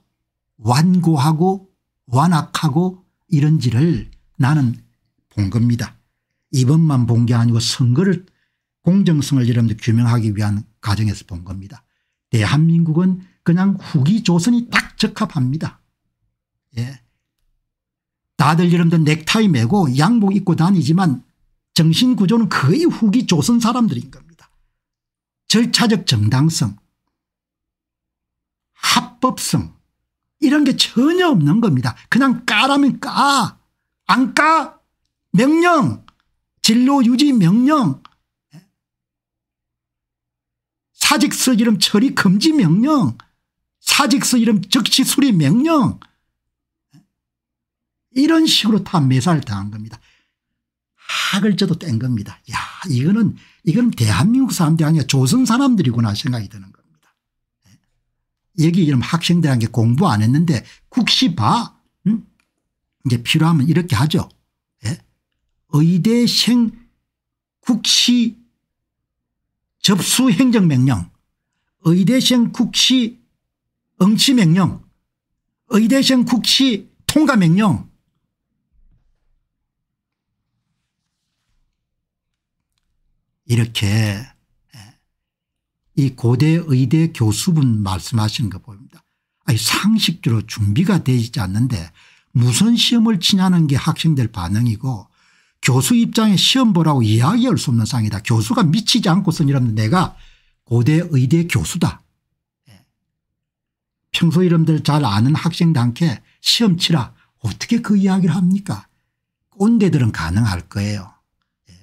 완고하고 완악하고 이런지를 나는 본 겁니다. 이번만 본 게 아니고 선거를 공정성을 여러분들 규명하기 위한 가정에서 본 겁니다. 대한민국은 그냥 후기 조선이 딱 적합합니다. 예. 다들 여러분들 넥타이 메고 양복 입고 다니지만 정신구조는 거의 후기 조선 사람들인 겁니다. 절차적 정당성 합법성 이런 게 전혀 없는 겁니다. 그냥 까라면 까. 안 까? 명령. 진로 유지 명령. 사직서 이름 처리 금지 명령 사직서 이름 즉시 수리 명령 이런 식으로 다 매살 당한 겁니다. 하글자도 뗀 겁니다. 야 이거는 이건 대한민국 사람들이 아니라 조선 사람들이구나 생각이 드는 겁니다. 예. 여기 이런 학생들한 게 공부 안 했는데 국시 봐. 응? 이제 필요하면 이렇게 하죠. 예? 의대생 국시 접수 행정명령 의대생 국시 응시명령 의대생 국시 통과명령 이렇게 예, 이 고대 의대 교수분 말씀하시는 거 보입니다. 아니 상식적으로 준비가 되지 않는데 무슨 시험을 치냐는 게 학생들 반응이고 교수 입장에 시험 보라고 이야기할 수 없는 상이다. 교수가 미치지 않고선 이러면 내가 고대 의대 교수다. 예. 평소 이름들 잘 아는 학생단한 시험 치라 어떻게 그 이야기를 합니까 꼰대들은 가능할 거예요. 예.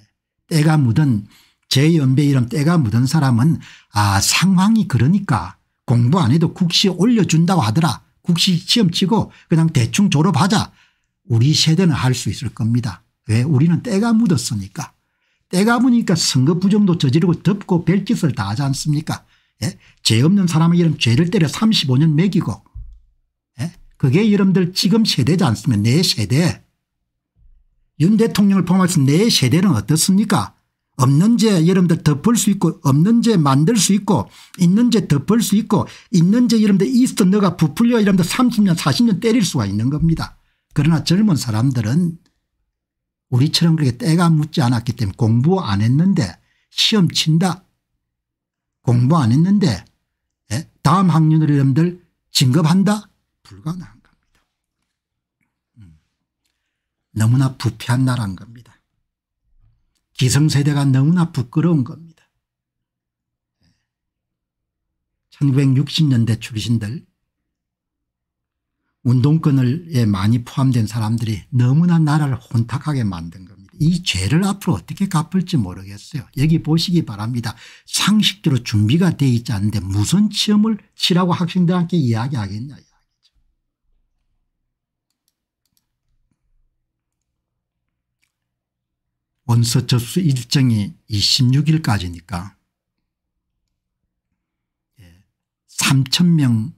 때가 묻은 제 연배 이름 때가 묻은 사람은 아 상황이 그러니까 공부 안 해도 국시 올려준다고 하더라. 국시 시험 치고 그냥 대충 졸업하자. 우리 세대는 할 수 있을 겁니다. 왜 우리는 때가 묻었으니까. 때가 묻으니까 선거 부정도 저지르고 덮고 별짓을 다 하지 않습니까 예? 죄 없는 사람에게는 죄를 때려 35년 먹이고 예? 그게 여러분들 지금 세대지 않습니까 내 세대 윤 대통령을 포함해서 내 세대는 어떻습니까 없는 죄 여러분들 덮을 수 있고 없는 죄 만들 수 있고 있는 죄 덮을 수 있고 있는 죄 여러분들 이스트 너가 부풀려 여러분들 30년 40년 때릴 수가 있는 겁니다. 그러나 젊은 사람들은 우리처럼 그렇게 때가 묻지 않았기 때문에 공부 안 했는데 시험 친다. 공부 안 했는데 예? 다음 학년으 여러분들 진급한다? 불가능한 겁니다. 음. 너무나 부패한 나라인 겁니다. 기성세대가 너무나 부끄러운 겁니다. 1960년대 예. 출신들 운동권에 많이 포함된 사람들이 너무나 나라를 혼탁하게 만든 겁니다. 이 죄를 앞으로 어떻게 갚을지 모르겠어요. 여기 보시기 바랍니다. 상식대로 준비가 돼 있지 않은데 무슨 시험을 치라고 학생들한테 이야기하겠냐. 원서 접수 일정이 26일까지니까 3 예, 0명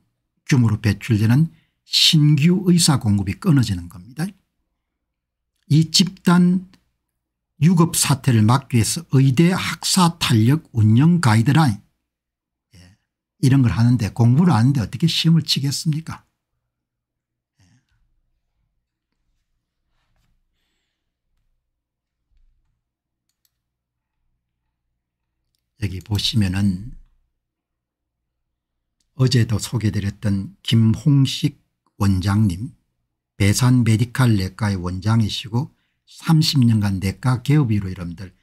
규모로 배출되는 신규 의사 공급이 끊어지는 겁니다. 이 집단 유급 사태를 막기 위해서 의대 학사 탄력 운영 가이드라인 예, 이런 걸 하는데 공부를 하는데 어떻게 시험을 치겠습니까 예. 여기 보시면은 어제도 소개드렸던 김홍식 원장님, 배산 메디칼 내과의 원장이시고 30년간 내과 개업위로 여러분들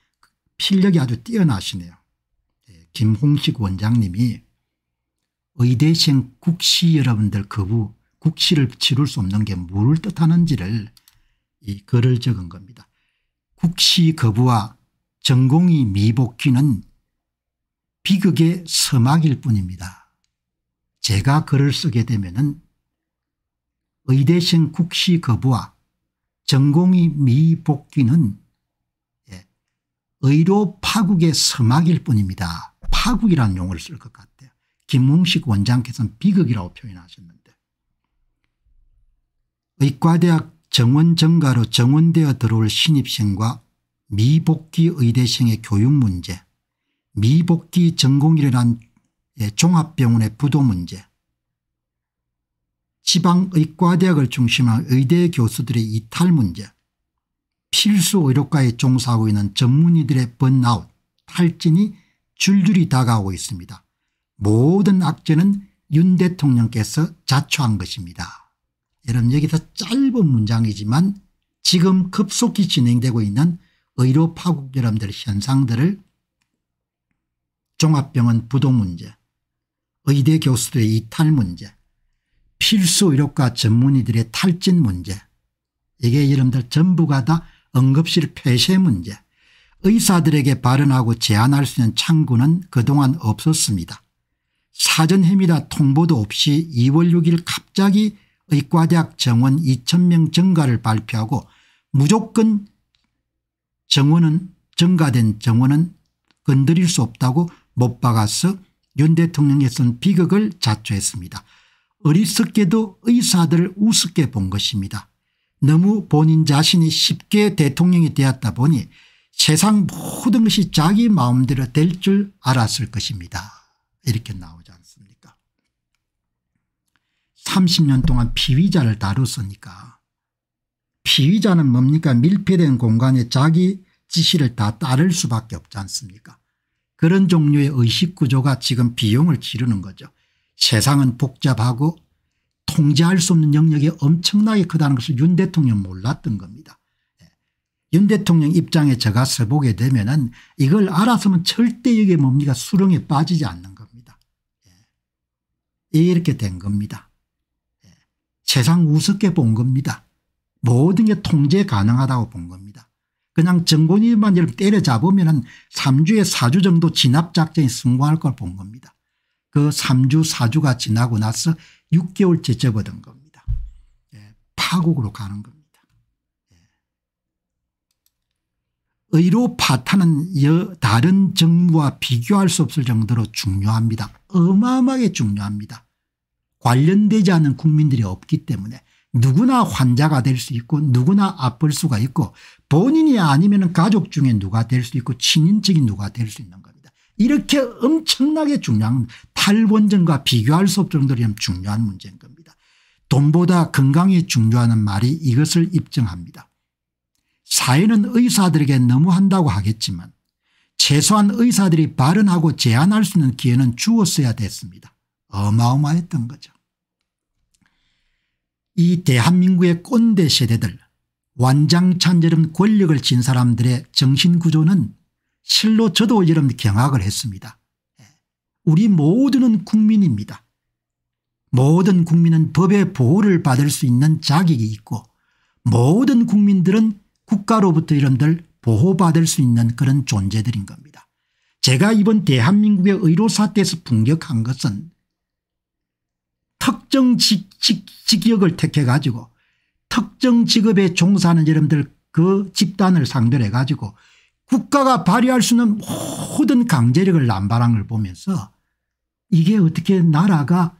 실력이 아주 뛰어나시네요. 예, 김홍식 원장님이 의대생 국시 여러분들 거부 국시를 치룰 수 없는 게 뭘 뜻하는지를 이 글을 적은 겁니다. 국시 거부와 전공이 미복귀는 비극의 서막일 뿐입니다. 제가 글을 쓰게 되면 은 의대생 국시 거부와 전공의 미복귀는 예, 의료 파국의 서막일 뿐입니다. 파국이라는 용어를 쓸 것 같아요. 김웅식 원장께서는 비극이라고 표현하셨는데 의과대학 정원 증가로 정원되어 들어올 신입생과 미복귀 의대생의 교육 문제 미복귀 전공이라는 예, 종합병원의 부도 문제 지방의과대학을 중심한 의대 교수들의 이탈 문제 필수 의료과에 종사하고 있는 전문의들의 번아웃 탈진이 줄줄이 다가오고 있습니다. 모든 악재는 윤 대통령께서 자초한 것입니다. 여러분 여기서 짧은 문장이지만 지금 급속히 진행되고 있는 의료 파국 여러분들 현상들을 종합병원 부동 문제 의대 교수들의 이탈 문제 필수 의료과 전문의들의 탈진 문제 이게 여러분들 전부가 다 응급실 폐쇄 문제 의사들에게 발언하고 제안할 수 있는 창구는 그동안 없었습니다. 사전 협의나 통보도 없이 2월 6일 갑자기 의과대학 정원 2,000명 증가를 발표하고 무조건 정원은 증가된 정원은 건드릴 수 없다고 못 박아서 윤대통령에선 비극을 자초했습니다. 어리석게도 의사들을 우습게 본 것입니다. 너무 본인 자신이 쉽게 대통령이 되었다 보니 세상 모든 것이 자기 마음대로 될 줄 알았을 것입니다. 이렇게 나오지 않습니까 30년 동안 피의자를 다뤘으니까 피의자는 뭡니까 밀폐된 공간에 자기 지시를 다 따를 수밖에 없지 않습니까 그런 종류의 의식구조가 지금 비용을 지르는 거죠. 세상은 복잡하고 통제할 수 없는 영역이 엄청나게 크다는 것을 윤 대통령 은 몰랐던 겁니다. 예. 윤 대통령 입장에 제가 서보게 되면 은 이걸 알았으면 절대 이게 뭡니까 수렁에 빠지지 않는 겁니다. 예. 이렇게 된 겁니다. 예. 세상 우습게 본 겁니다. 모든 게 통제 가능하다고 본 겁니다. 그냥 정권일만 때려잡으면 3주에 4주 정도 진압작전이 성공할 걸 본 겁니다. 그 3주 4주가 지나고 나서 6개월째 접어든 겁니다. 예, 파국으로 가는 겁니다. 예. 의료 파탄은 여, 다른 정부와 비교할 수 없을 정도로 중요합니다. 어마어마하게 중요합니다. 관련되지 않은 국민들이 없기 때문에 누구나 환자가 될 수 있고 누구나 아플 수가 있고 본인이 아니면 가족 중에 누가 될 수 있고 친인척이 누가 될 수 있는 겁니다. 이렇게 엄청나게 중요한 탈원전과 비교할 수 없을 정도로 중요한 문제인 겁니다. 돈보다 건강이 중요하는 말이 이것을 입증합니다. 사회는 의사들에게 너무 한다고 하겠지만 최소한 의사들이 발언하고 제안할 수 있는 기회는 주었어야 됐습니다. 어마어마했던 거죠. 이 대한민국의 꼰대 세대들 완장찬처럼 권력을 진 사람들의 정신구조는 실로 저도 여러분 경악을 했습니다. 예. 우리 모두는 국민입니다. 모든 국민은 법의 보호를 받을 수 있는 자격이 있고 모든 국민들은 국가로부터 이름들 보호받을 수 있는 그런 존재들인 겁니다. 제가 이번 대한민국의 의료사태에서 분격한 것은 특정 직, 역을 택해가지고 특정 직업에 종사하는 여러분들 그 집단을 상대로 해가지고 국가가 발휘할 수 있는 모든 강제력을 남발한 걸 보면서 이게 어떻게 나라가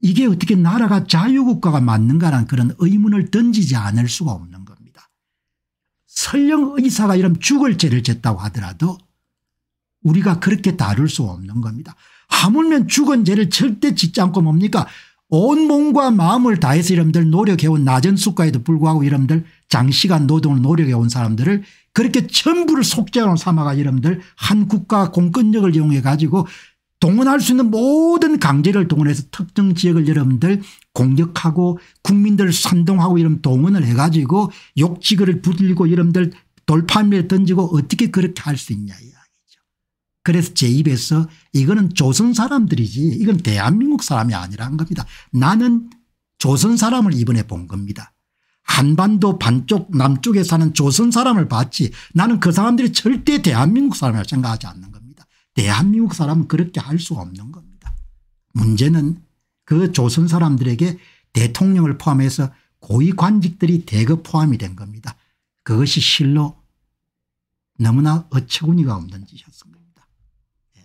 이게 어떻게 나라가 자유국가가 맞는가라는 그런 의문을 던지지 않을 수가 없는 겁니다. 설령 의사가 이런 죽을 죄를 졌다고 하더라도 우리가 그렇게 다룰 수 없는 겁니다. 하물며 죽은 죄를 절대 짓지 않고 뭡니까 온 몸과 마음을 다해서 이름들 노력해온 낮은 수가에도 불구하고 이름들 장시간 노동을 노력해온 사람들을 그렇게 전부를 속죄로 삼아가 여러분들 한 국가 공권력을 이용해 가지고 동원할 수 있는 모든 강제를 동원해서 특정 지역을 여러분들 공격하고 국민들을 동하고 이런 동원을 해 가지고 욕지거를 부들리고 여러분들 돌판에 던지고 어떻게 그렇게 할 수 있냐 이야기죠. 그래서 제 입에서 이거는 조선 사람들이지 이건 대한민국 사람이 아니라는 겁니다. 나는 조선 사람을 이번에 본 겁니다. 한반도 반쪽 남쪽에 사는 조선 사람을 봤지 나는 그 사람들이 절대 대한민국 사람이라고 생각하지 않는 겁니다. 대한민국 사람은 그렇게 할 수가 없는 겁니다. 문제는 그 조선 사람들에게 대통령을 포함해서 고위관직들이 대거 포함이 된 겁니다. 그것이 실로 너무나 어처구니가 없는 짓이었습니다. 예.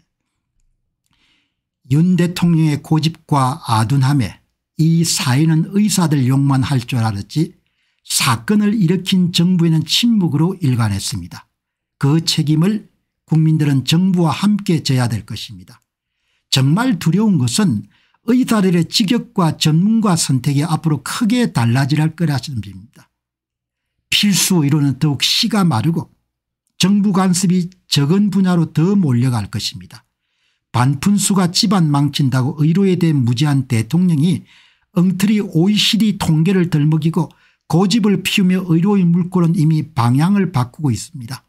윤 대통령의 고집과 아둔함에 이사인는 의사들 욕만 할 줄 알았지 사건을 일으킨 정부에 는 침묵으로 일관했습니다. 그 책임을 국민들은 정부와 함께 져야 될 것입니다. 정말 두려운 것은 의사들의 직역과 전문가 선택이 앞으로 크게 달라질 할 거라 점입니다. 필수 의료는 더욱 시가 마르고 정부 간섭이 적은 분야로 더 몰려갈 것입니다. 반푼수가 집안 망친다고 의료에 대해 무지한 대통령이 엉터리 OECD 통계를 덜먹이고 고집을 피우며 의료의 물꼬는 이미 방향을 바꾸고 있습니다.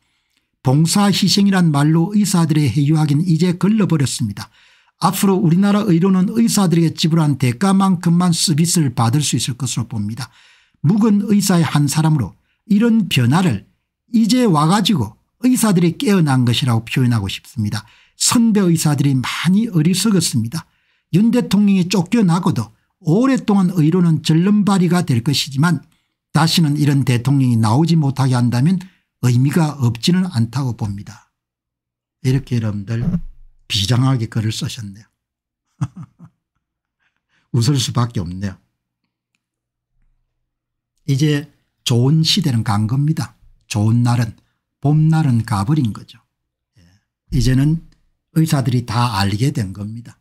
봉사희생이란 말로 의사들의 해유하긴 이제 걸러버렸습니다. 앞으로 우리나라 의료는 의사들에게 지불한 대가만큼만 서비스를 받을 수 있을 것으로 봅니다. 묵은 의사의 한 사람으로 이런 변화를 이제 와가지고 의사들이 깨어난 것이라고 표현하고 싶습니다. 선배 의사들이 많이 어리석었습니다. 윤 대통령이 쫓겨나고도 오랫동안 의료는 절름발이가 될 것이지만 다시는 이런 대통령이 나오지 못하게 한다면 의미가 없지는 않다고 봅니다. 이렇게 여러분들 비장하게 글을 쓰셨네요. 웃을 수밖에 없네요. 이제 좋은 시대는 간 겁니다. 좋은 날은 봄날은 가버린 거죠. 예. 이제는 의사들이 다 알게 된 겁니다.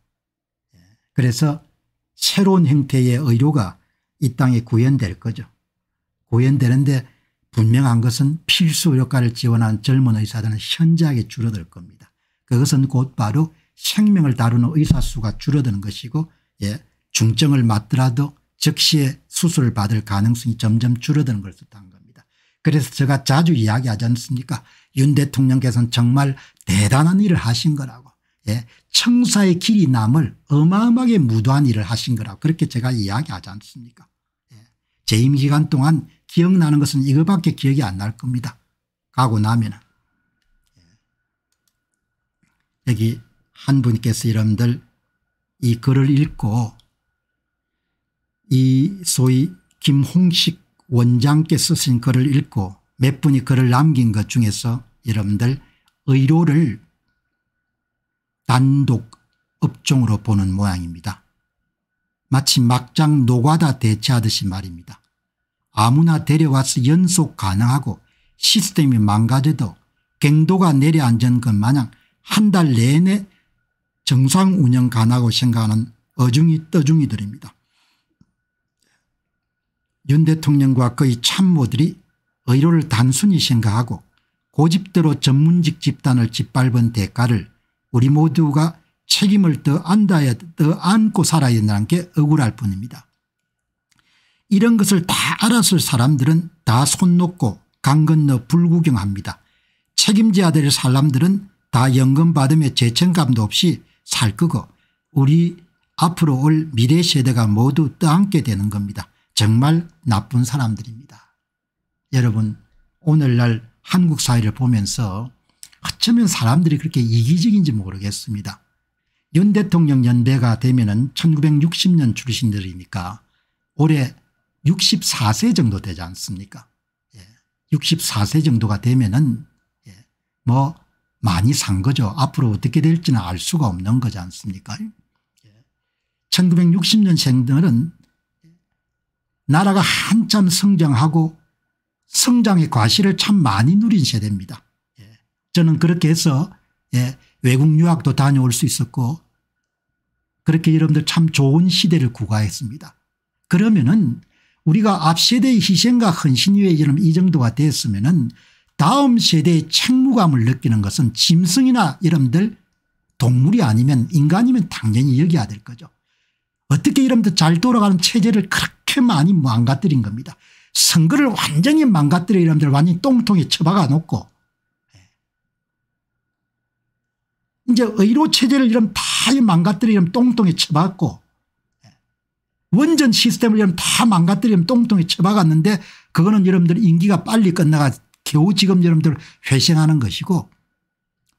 예. 그래서 새로운 형태의 의료가 이 땅에 구현될 거죠. 고연되는데 분명한 것은 필수 의료과를 지원한 젊은 의사들은 현저하게 줄어들 겁니다. 그것은 곧바로 생명을 다루는 의사 수가 줄어드는 것이고 예, 중증을 맞더라도 즉시 수술을 받을 가능성이 점점 줄어드는 걸 뜻한 겁니다. 그래서 제가 자주 이야기하지 않습니까 윤 대통령께서는 정말 대단한 일을 하신 거라고 예, 청사의 길이 남을 어마어마하게 무도한 일을 하신 거라고 그렇게 제가 이야기하지 않습니까 예, 재임 기간 동안 기억나는 것은 이거밖에 기억이 안 날 겁니다. 가고 나면은. 예. 여기 한 분께서 여러분들 이 글을 읽고 이 소위 김홍식 원장께 쓰신 글을 읽고 몇 분이 글을 남긴 것 중에서 여러분들 의료를 단독 업종으로 보는 모양입니다. 마치 막장 노가다 대체하듯이 말입니다. 아무나 데려와서 연속 가능하고 시스템이 망가져도 경도가 내려앉은 것 마냥 한 달 내내 정상 운영 가능하고 생각하는 어중이 떠중이들입니다. 윤 대통령과 그의 참모들이 의료를 단순히 생각하고 고집대로 전문직 집단을 짓밟은 대가를 우리 모두가 책임을 더 안다야 더 안고 살아야 된다는 게 억울할 뿐입니다. 이런 것을 다 알았을 사람들은 다 손 놓고 강 건너 불구경합니다. 책임져야 될 사람들은 다 연금 받음에 죄책감도 없이 살 거고 우리 앞으로 올 미래 세대가 모두 떠안게 되는 겁니다. 정말 나쁜 사람들입니다. 여러분 오늘날 한국 사회를 보면서 어쩌면 사람들이 그렇게 이기적인지 모르겠습니다. 윤 대통령 연배가 되면 은 1960년 출신들이니까 올해 64세 정도 되지 않습니까? 64세 예. 정도가 되면은 예, 뭐 많이 산 거죠. 앞으로 어떻게 될지는 알 수가 없는 거지 않습니까? 1960년생들은 예. 나라가 한참 성장하고 성장의 과실을 참 많이 누린 세대입니다. 저는 그렇게 해서 외국 유학도 다녀올 수 있었고 그렇게 여러분들 참 좋은 시대를 구가했습니다. 그러면은 우리가 앞 세대의 희생과 헌신이 외에는 이 정도가 됐으면은 다음 세대의 책무감을 느끼는 것은 짐승이나 이름들 동물이 아니면 인간이면 당연히 여기야될 거죠. 어떻게 이름들 잘 돌아가는 체제를 그렇게 많이 망가뜨린 겁니다. 선거를 완전히 망가뜨려 이름들 완전히 똥통에 처박아 놓고 예. 이제 의료 체제를 이름 다 망가뜨려 이름 똥통에 처박고 원전 시스템을 여러분 다 망가뜨리면 똥통에 쳐박았는데 그거는 여러분들 인기가 빨리 끝나가 겨우 지금 여러분들 회생하는 것이고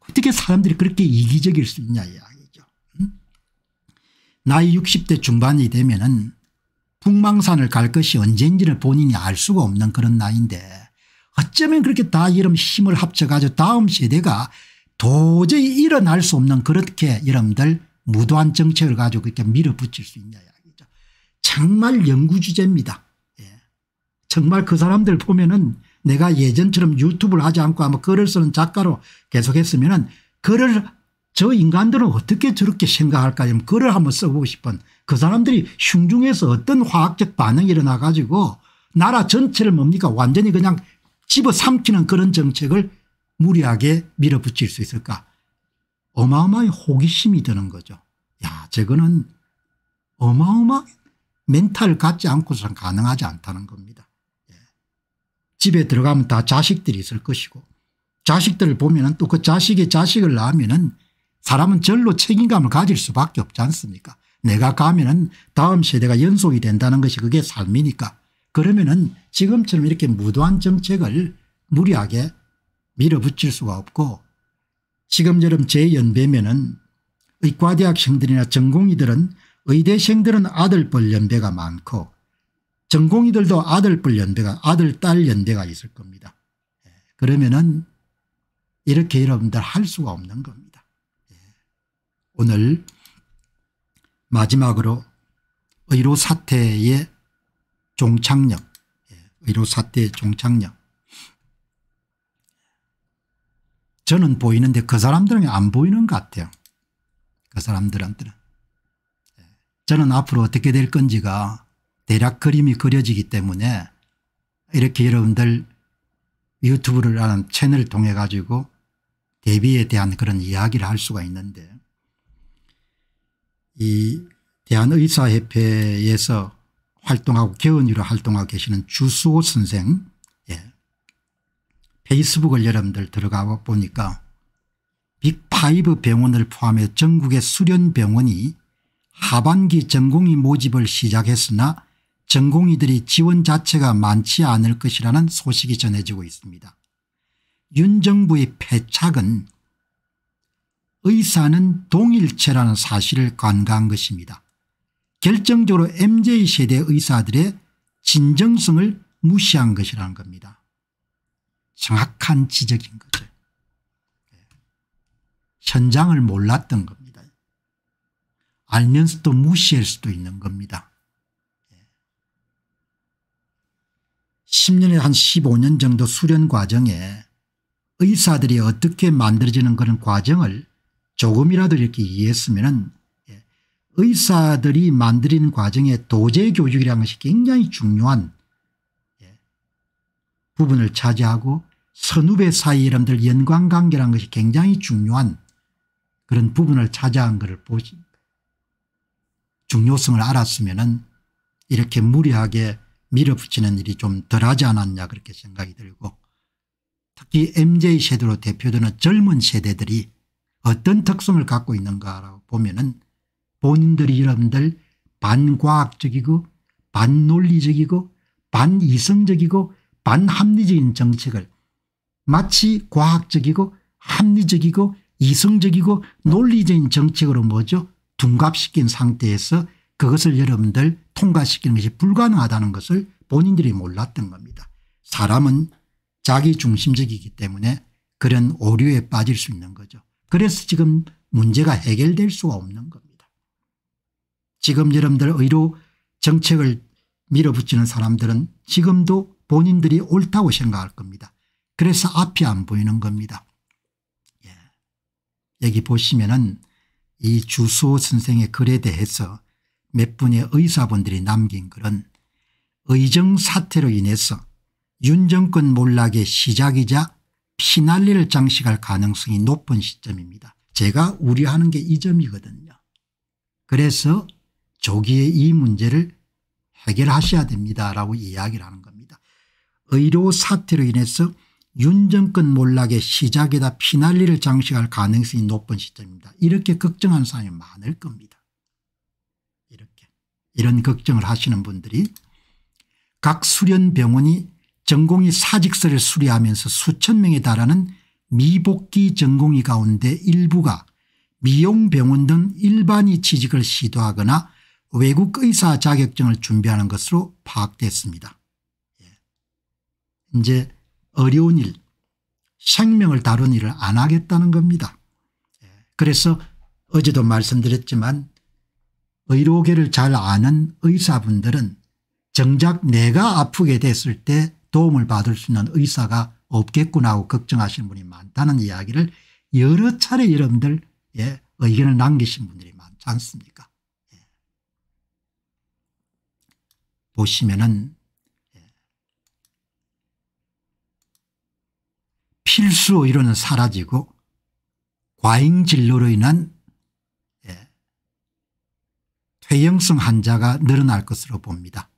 어떻게 사람들이 그렇게 이기적일 수 있냐 이야기죠. 음? 나이 60대 중반이 되면 은 북망산을 갈 것이 언제지를 본인이 알 수가 없는 그런 나이인데 어쩌면 그렇게 다 이런 힘을 합쳐가지고 다음 세대가 도저히 일어날 수 없는 그렇게 여러분들 무도한 정책을 가지고 이렇게 밀어붙일 수 있냐 정말 연구 주제입니다. 예. 정말 그 사람들 보면은 내가 예전처럼 유튜브를 하지 않고 아마 글을 쓰는 작가로 계속했으면 은 글을 저 인간들은 어떻게 저렇게 생각할까 하 글을 한번 써보고 싶은 그 사람들이 흉중에서 어떤 화학적 반응이 일어나 가지고 나라 전체를 뭡니까 완전히 그냥 집어삼키는 그런 정책을 무리하게 밀어붙일 수 있을까 어마어마한 호기심이 드는 거죠. 야 저거는 어마어마하게 멘탈을 갖지 않고서는 가능하지 않다는 겁니다. 예. 집에 들어가면 다 자식들이 있을 것이고 자식들을 보면 또 그 자식의 자식을 낳으면 사람은 절로 책임감을 가질 수밖에 없지 않습니까 내가 가면 은 다음 세대가 연속이 된다는 것이 그게 삶이니까 그러면 은 지금처럼 이렇게 무도한 정책을 무리하게 밀어붙일 수가 없고 지금처럼 재연배면은 의과대학생들이나 전공의들은 의대생들은 아들뻘 연배가 많고 전공의들도 아들뻘 연배가 아들 딸 연배가 있을 겁니다. 예, 그러면은 이렇게 여러분들 할 수가 없는 겁니다. 예, 오늘 마지막으로 의료 사태의 종착역 예, 의료 사태의 종착역 저는 보이는데 그 사람들은 안 보이는 것 같아요. 그 사람들한테는 저는 앞으로 어떻게 될 건지가 대략 그림이 그려지기 때문에 이렇게 여러분들 유튜브를 하는 채널을 통해 가지고 대비에 대한 그런 이야기를 할 수가 있는데 이 대한의사협회에서 활동하고 개원위로 활동하고 계시는 주수호 선생 예. 페이스북을 여러분들 들어가 보니까 빅파이브 병원을 포함해 전국의 수련병원이 하반기 전공의 모집을 시작했으나 전공의들이 지원 자체가 많지 않을 것이라는 소식이 전해지고 있습니다. 윤 정부의 패착은 의사는 동일체라는 사실을 간과한 것입니다. 결정적으로 MZ세대 의사들의 진정성을 무시한 것이라는 겁니다. 정확한 지적인 거죠. 예. 현장을 몰랐던 겁니다. 알면서도 무시할 수도 있는 겁니다. 10년에 한 15년 정도 수련 과정에 의사들이 어떻게 만들어지는 그런 과정을 조금이라도 이렇게 이해했으면 예, 의사들이 만드는 과정에 도제교육이라는 것이 굉장히 중요한 예, 부분을 차지하고 선후배 사이 여러들 연관관계라는 것이 굉장히 중요한 그런 부분을 차지한 것을 보시, 중요성을 알았으면은 이렇게 무리하게 밀어붙이는 일이 좀 덜하지 않았냐 그렇게 생각이 들고 특히 mz 세대로 대표되는 젊은 세대들이 어떤 특성을 갖고 있는가라고 보면은 본인들이 여러분들 반과학적이고 반논리적이고 반이성적이고 반합리적인 정책을 마치 과학적이고 합리적이고 이성적이고 논리적인 정책으로 뭐죠 둔갑시킨 상태에서 그것을 여러분들 통과시키는 것이 불가능하다는 것을 본인들이 몰랐던 겁니다. 사람은 자기 중심적이기 때문에 그런 오류에 빠질 수 있는 거죠. 그래서 지금 문제가 해결될 수가 없는 겁니다. 지금 여러분들 의료 정책을 밀어붙이는 사람들은 지금도 본인들이 옳다고 생각할 겁니다. 그래서 앞이 안 보이는 겁니다. 예. 여기 보시면은 이 주수호 선생의 글에 대해서 몇 분의 의사분들이 남긴 글은 의정 사태로 인해서 윤정권 몰락의 시작이자 피난리를 장식할 가능성이 높은 시점입니다. 제가 우려하는 게 이 점이거든요. 그래서 조기에 이 문제를 해결하셔야 됩니다라고 이야기를 하는 겁니다. 의료 사태로 인해서 윤정권 몰락의 시작이다 피난리를 장식할 가능성이 높은 시점입니다. 이렇게 걱정하는 사람이 많을 겁니다. 이렇게 이런 걱정을 하시는 분들이 각 수련병원이 전공의 사직서를 수리하면서 수천 명에 달하는 미복귀 전공의 가운데 일부가 미용병원 등 일반의 취직을 시도하거나 외국 의사 자격증을 준비하는 것으로 파악됐습니다. 예. 이제 어려운 일 생명을 다룬 일을 안 하겠다는 겁니다. 그래서 어제도 말씀드렸지만 의료계를 잘 아는 의사분들은 정작 내가 아프게 됐을 때 도움을 받을 수 있는 의사가 없겠구나 하고 걱정하시는 분이 많다는 이야기를 여러 차례 여러분들 예, 의견을 남기신 분들이 많지 않습니까 예. 보시면은 필수 로이료는 사라지고 과잉 진료로 인한 예, 퇴행성 환자가 늘어날 것으로 봅니다.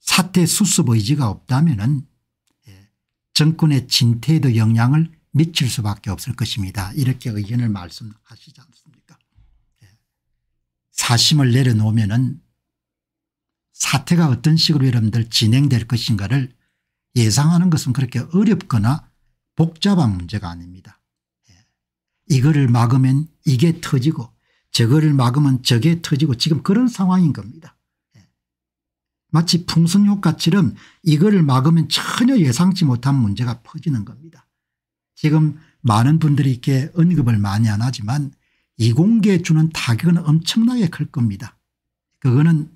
사태 수습 의지가 없다면 예, 정권의 진퇴에도 영향을 미칠 수밖에 없을 것입니다. 이렇게 의견을 말씀하시지 않습니까 예, 사심을 내려놓으면 사태가 어떤 식으로 여러분들 진행될 것인가를 예상하는 것은 그렇게 어렵거나 복잡한 문제가 아닙니다. 예. 이거를 막으면 이게 터지고 저거를 막으면 저게 터지고 지금 그런 상황인 겁니다. 예. 마치 풍선효과처럼 이거를 막으면 전혀 예상치 못한 문제가 퍼지는 겁니다. 지금 많은 분들이 이렇게 언급을 많이 안 하지만 이공계에 주는 타격은 엄청나게 클 겁니다. 그거는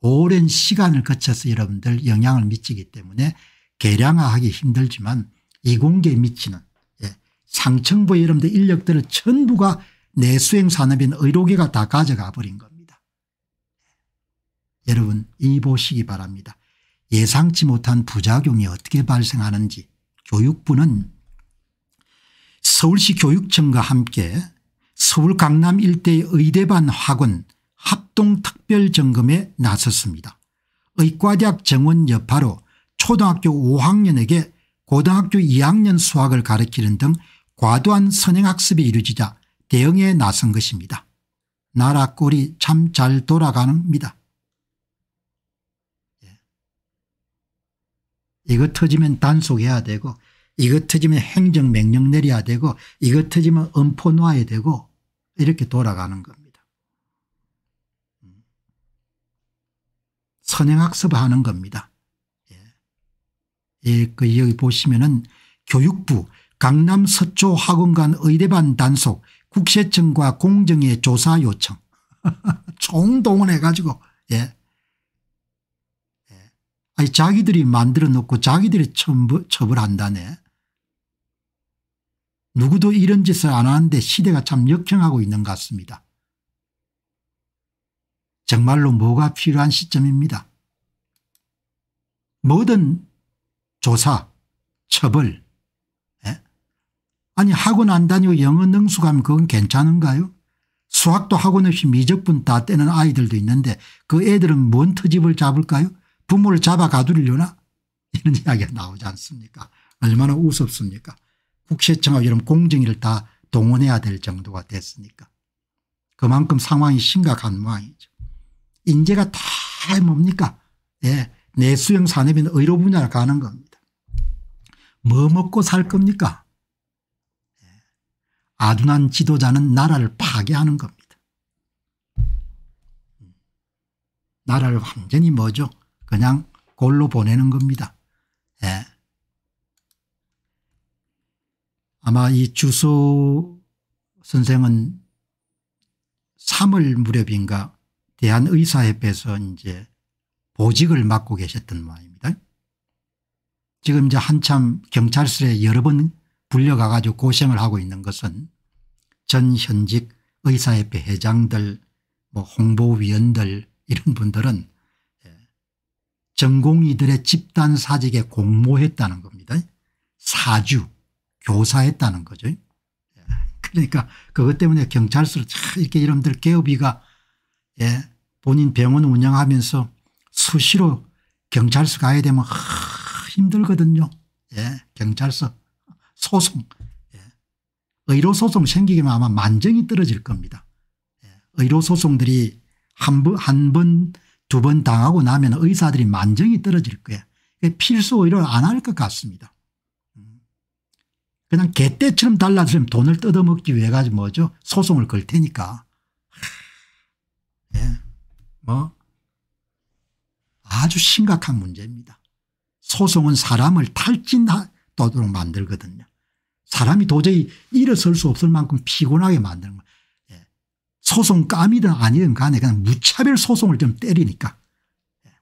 오랜 시간을 거쳐서 여러분들 영향을 미치기 때문에 계량화하기 힘들지만 이공계에 미치는 예. 상층부의 여러분들 인력들을 전부가 내수행 산업인 의료계가 다 가져가 버린 겁니다. 예. 여러분 이 보시기 바랍니다. 예상치 못한 부작용이 어떻게 발생하는지 교육부는 서울시 교육청과 함께 서울 강남 일대의 의대반 학원 합동특별점검에 나섰습니다. 의과대학 정원 여파로 초등학교 5학년에게 고등학교 2학년 수학을 가르치는 등 과도한 선행학습이 이루어지자 대응에 나선 것입니다. 나라 꼴이 참 잘 돌아가는겁니다. 예. 이거 터지면 단속해야 되고 이거 터지면 행정명령 내려야 되고 이거 터지면 엄포 놔야 되고 이렇게 돌아가는 겁니다. 음. 선행학습하는 겁니다. 예, 그 여기 보시면은 교육부 강남 서초 학원간 의대반 단속 국세청과 공정의 조사 요청 총동원해 가지고 예. 예. 아니 자기들이 만들어 놓고 자기들이 처벌, 처벌한다네. 누구도 이런 짓을 안 하는데 시대가 참 역행하고 있는 것 같습니다. 정말로 뭐가 필요한 시점입니다. 뭐든 조사, 처벌. 예? 아니 학원 안 다니고 영어 능숙하면 그건 괜찮은가요? 수학도 학원 없이 미적분 다 떼는 아이들도 있는데 그 애들은 뭔 트집을 잡을까요? 부모를 잡아 가두려나? 이런 이야기가 나오지 않습니까? 얼마나 우습습니까? 국세청하고 이런 공정위를 다 동원해야 될 정도가 됐으니까. 그만큼 상황이 심각한 모양이죠. 인재가 다 뭡니까? 예. 내수형 산업인 의료 분야로 가는 겁니다. 뭐 먹고 살 겁니까? 아둔한 지도자는 나라를 파괴하는 겁니다. 나라를 완전히 뭐죠? 그냥 골로 보내는 겁니다. 예. 아마 이 주소 선생은 3월 무렵인가 대한의사협회에서 이제 보직을 맡고 계셨던 모양입니다. 지금 이제 한참 경찰서에 여러 번 불려가 가지고 고생을 하고 있는 것은 전 현직 의사협회 회장들 뭐 홍보위원들 이런 분들은 예, 전공의들의 집단 사직에 공모했다는 겁니다. 사주 교사했다는 거죠. 예, 그러니까 그것 때문에 경찰서를 이렇게 이름들 개업이가 예, 본인 병원 운영하면서 수시로 경찰서 가야 되면 힘들거든요. 예, 경찰서 소송. 예. 의료소송 생기기면 아마 만정이 떨어질 겁니다. 예. 의료소송들이 한 번, 한 번, 두 번 당하고 나면 의사들이 만정이 떨어질 거예요. 필수 의료를 안 할 것 같습니다. 음. 그냥 개떼처럼 달라들면 돈을 뜯어먹기 위해 가지고 뭐죠? 소송을 걸 테니까. 예. 뭐 아주 심각한 문제입니다. 소송은 사람을 탈진하도록 만들거든요. 사람이 도저히 일어설 수 없을 만큼 피곤하게 만드는 거예요. 예. 소송 감이든 아니든 간에 그냥 무차별 소송을 좀 때리니까. 예.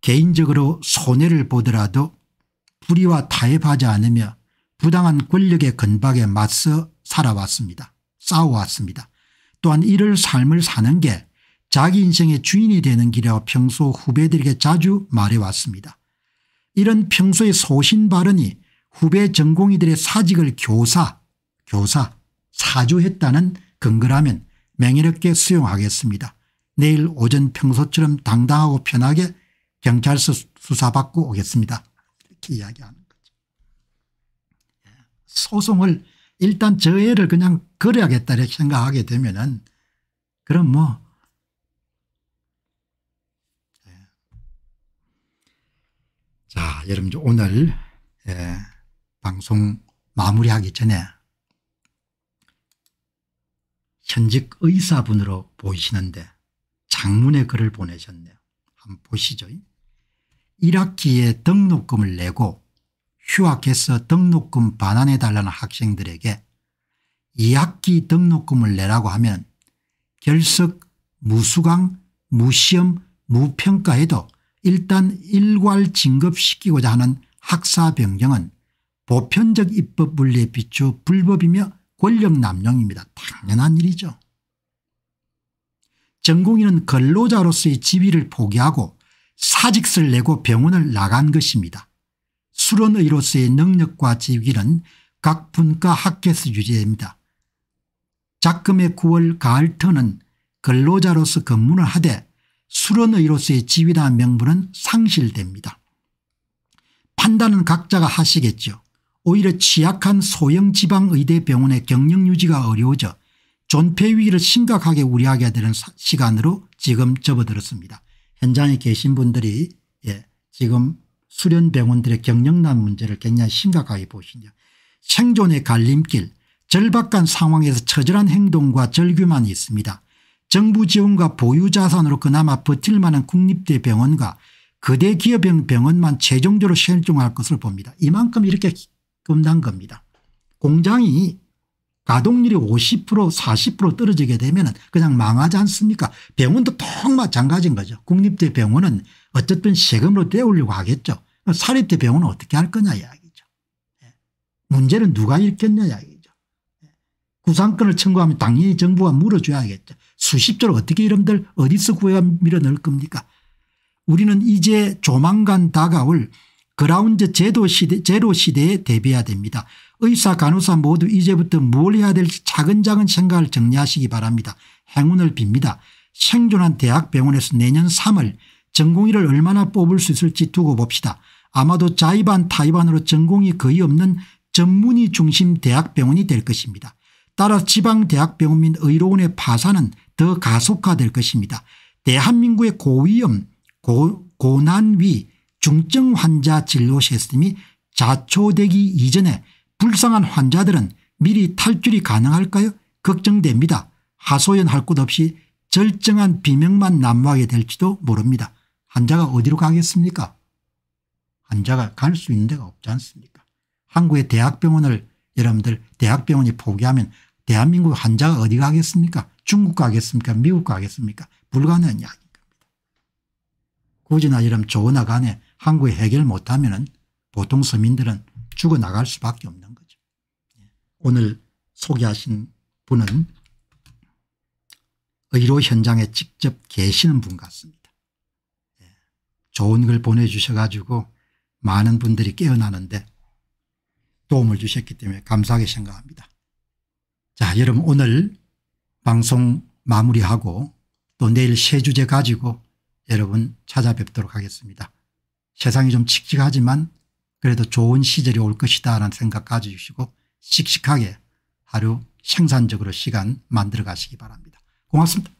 개인적으로 손해를 보더라도 불의와 타협하지 않으며 부당한 권력의 근박에 맞서 살아왔습니다. 싸워왔습니다. 또한 이를 삶을 사는 게 자기 인생의 주인이 되는 길이라고 평소 후배들에게 자주 말해왔습니다. 이런 평소의 소신 발언이 후배 전공의들의 사직을 교사, 교사, 사주했다는 근거라면 맹렬하게 수용하겠습니다. 내일 오전 평소처럼 당당하고 편하게 경찰서 수사받고 오겠습니다. 이렇게 이야기하는 거죠. 예. 소송을 일단 저 애를 그냥 걸어야겠다 이렇게 생각하게 되면은 그럼 뭐 자, 여러분 들 오늘 예, 방송 마무리하기 전에 현직 의사분으로 보이시는데 장문의 글을 보내셨네요. 한번 보시죠. 1학기에 등록금을 내고 휴학해서 등록금 반환해달라는 학생들에게 2학기 등록금을 내라고 하면 결석, 무수강, 무시험, 무평가해도 일단 일괄 진급시키고자 하는 학사변경은 보편적 입법 물리에 비추어 불법이며 권력남용입니다. 당연한 일이죠. 전공인은 근로자로서의 지위를 포기하고 사직서를 내고 병원을 나간 것입니다. 수련의로서의 능력과 지위는 각 분과 학계에서 유지됩니다. 작금의 9월 가을터는 근로자로서 근무를 하되 수련의로서의 지위나 명분은 상실됩니다. 판단은 각자가 하시겠죠. 오히려 취약한 소형 지방의대 병원의 경영 유지가 어려워져 존폐 위기를 심각하게 우려하게 되는 시간으로 지금 접어들었습니다. 현장에 계신 분들이 예, 지금 수련병원들의 경영난 문제를 굉장히 심각하게 보시냐. 생존의 갈림길 절박한 상황에서 처절한 행동과 절규만 있습니다. 정부 지원과 보유자산으로 그나마 버틸 만한 국립대 병원과 거대 기업 병원만 최종적으로 실종할 것을 봅니다. 이만큼 이렇게 끝난 겁니다. 공장이 가동률이 50% 40% 떨어지게 되면 그냥 망하지 않습니까 병원도 똑 마찬가지인 거죠. 국립대 병원은 어쨌든 세금으로 떼올려고 하겠죠. 사립대 병원은 어떻게 할 거냐 이야기죠. 예. 문제는 누가 읽겠냐 이야기죠. 예. 구상권을 청구하면 당연히 정부가 물어줘야겠죠. 수십조를 어떻게 이름들 어디서 구해 밀어넣을 겁니까 우리는 이제 조만간 다가올 그라운드 제도 시대, 제로 시대에 대비해야 됩니다. 의사 간호사 모두 이제부터 뭘 해야 될지 차근차근 생각을 정리하시기 바랍니다. 행운을 빕니다. 생존한 대학병원에서 내년 3월 전공의를 얼마나 뽑을 수 있을지 두고 봅시다. 아마도 자의반 타의반으로 전공이 거의 없는 전문의 중심 대학병원이 될 것입니다. 따라 지방 대학병원 및 의료원의 파산은 더 가속화될 것입니다. 대한민국의 고위험 고, 고난위 중증 환자 진료 시스템이 자초되기 이전에 불쌍한 환자들은 미리 탈출이 가능할까요 걱정됩니다. 하소연 할 곳 없이 절정한 비명만 난무하게 될지도 모릅니다. 환자가 어디로 가겠습니까 환자가 갈 수 있는 데가 없지 않습니까 한국의 대학병원을 여러분들 대학병원이 포기하면 대한민국 환자가 어디 가겠습니까 중국 가겠습니까? 미국 가겠습니까? 불가능한 이야기인 겁니다. 굳이나 이러면 조언 간에 한국이 해결 못하면 보통 서민들은 죽어나갈 수밖에 없는 거죠. 오늘 소개하신 분은 의료 현장에 직접 계시는 분 같습니다. 예. 좋은 글 보내주셔가지고 많은 분들이 깨어나는데 도움을 주셨기 때문에 감사하게 생각합니다. 자 여러분 오늘 방송 마무리하고 또 내일 새 주제 가지고 여러분 찾아뵙도록 하겠습니다. 세상이 좀 칙칙하지만 그래도 좋은 시절이 올 것이다 라는 생각 가지시고 씩씩하게 하루 생산적으로 시간 만들어 가시기 바랍니다. 고맙습니다.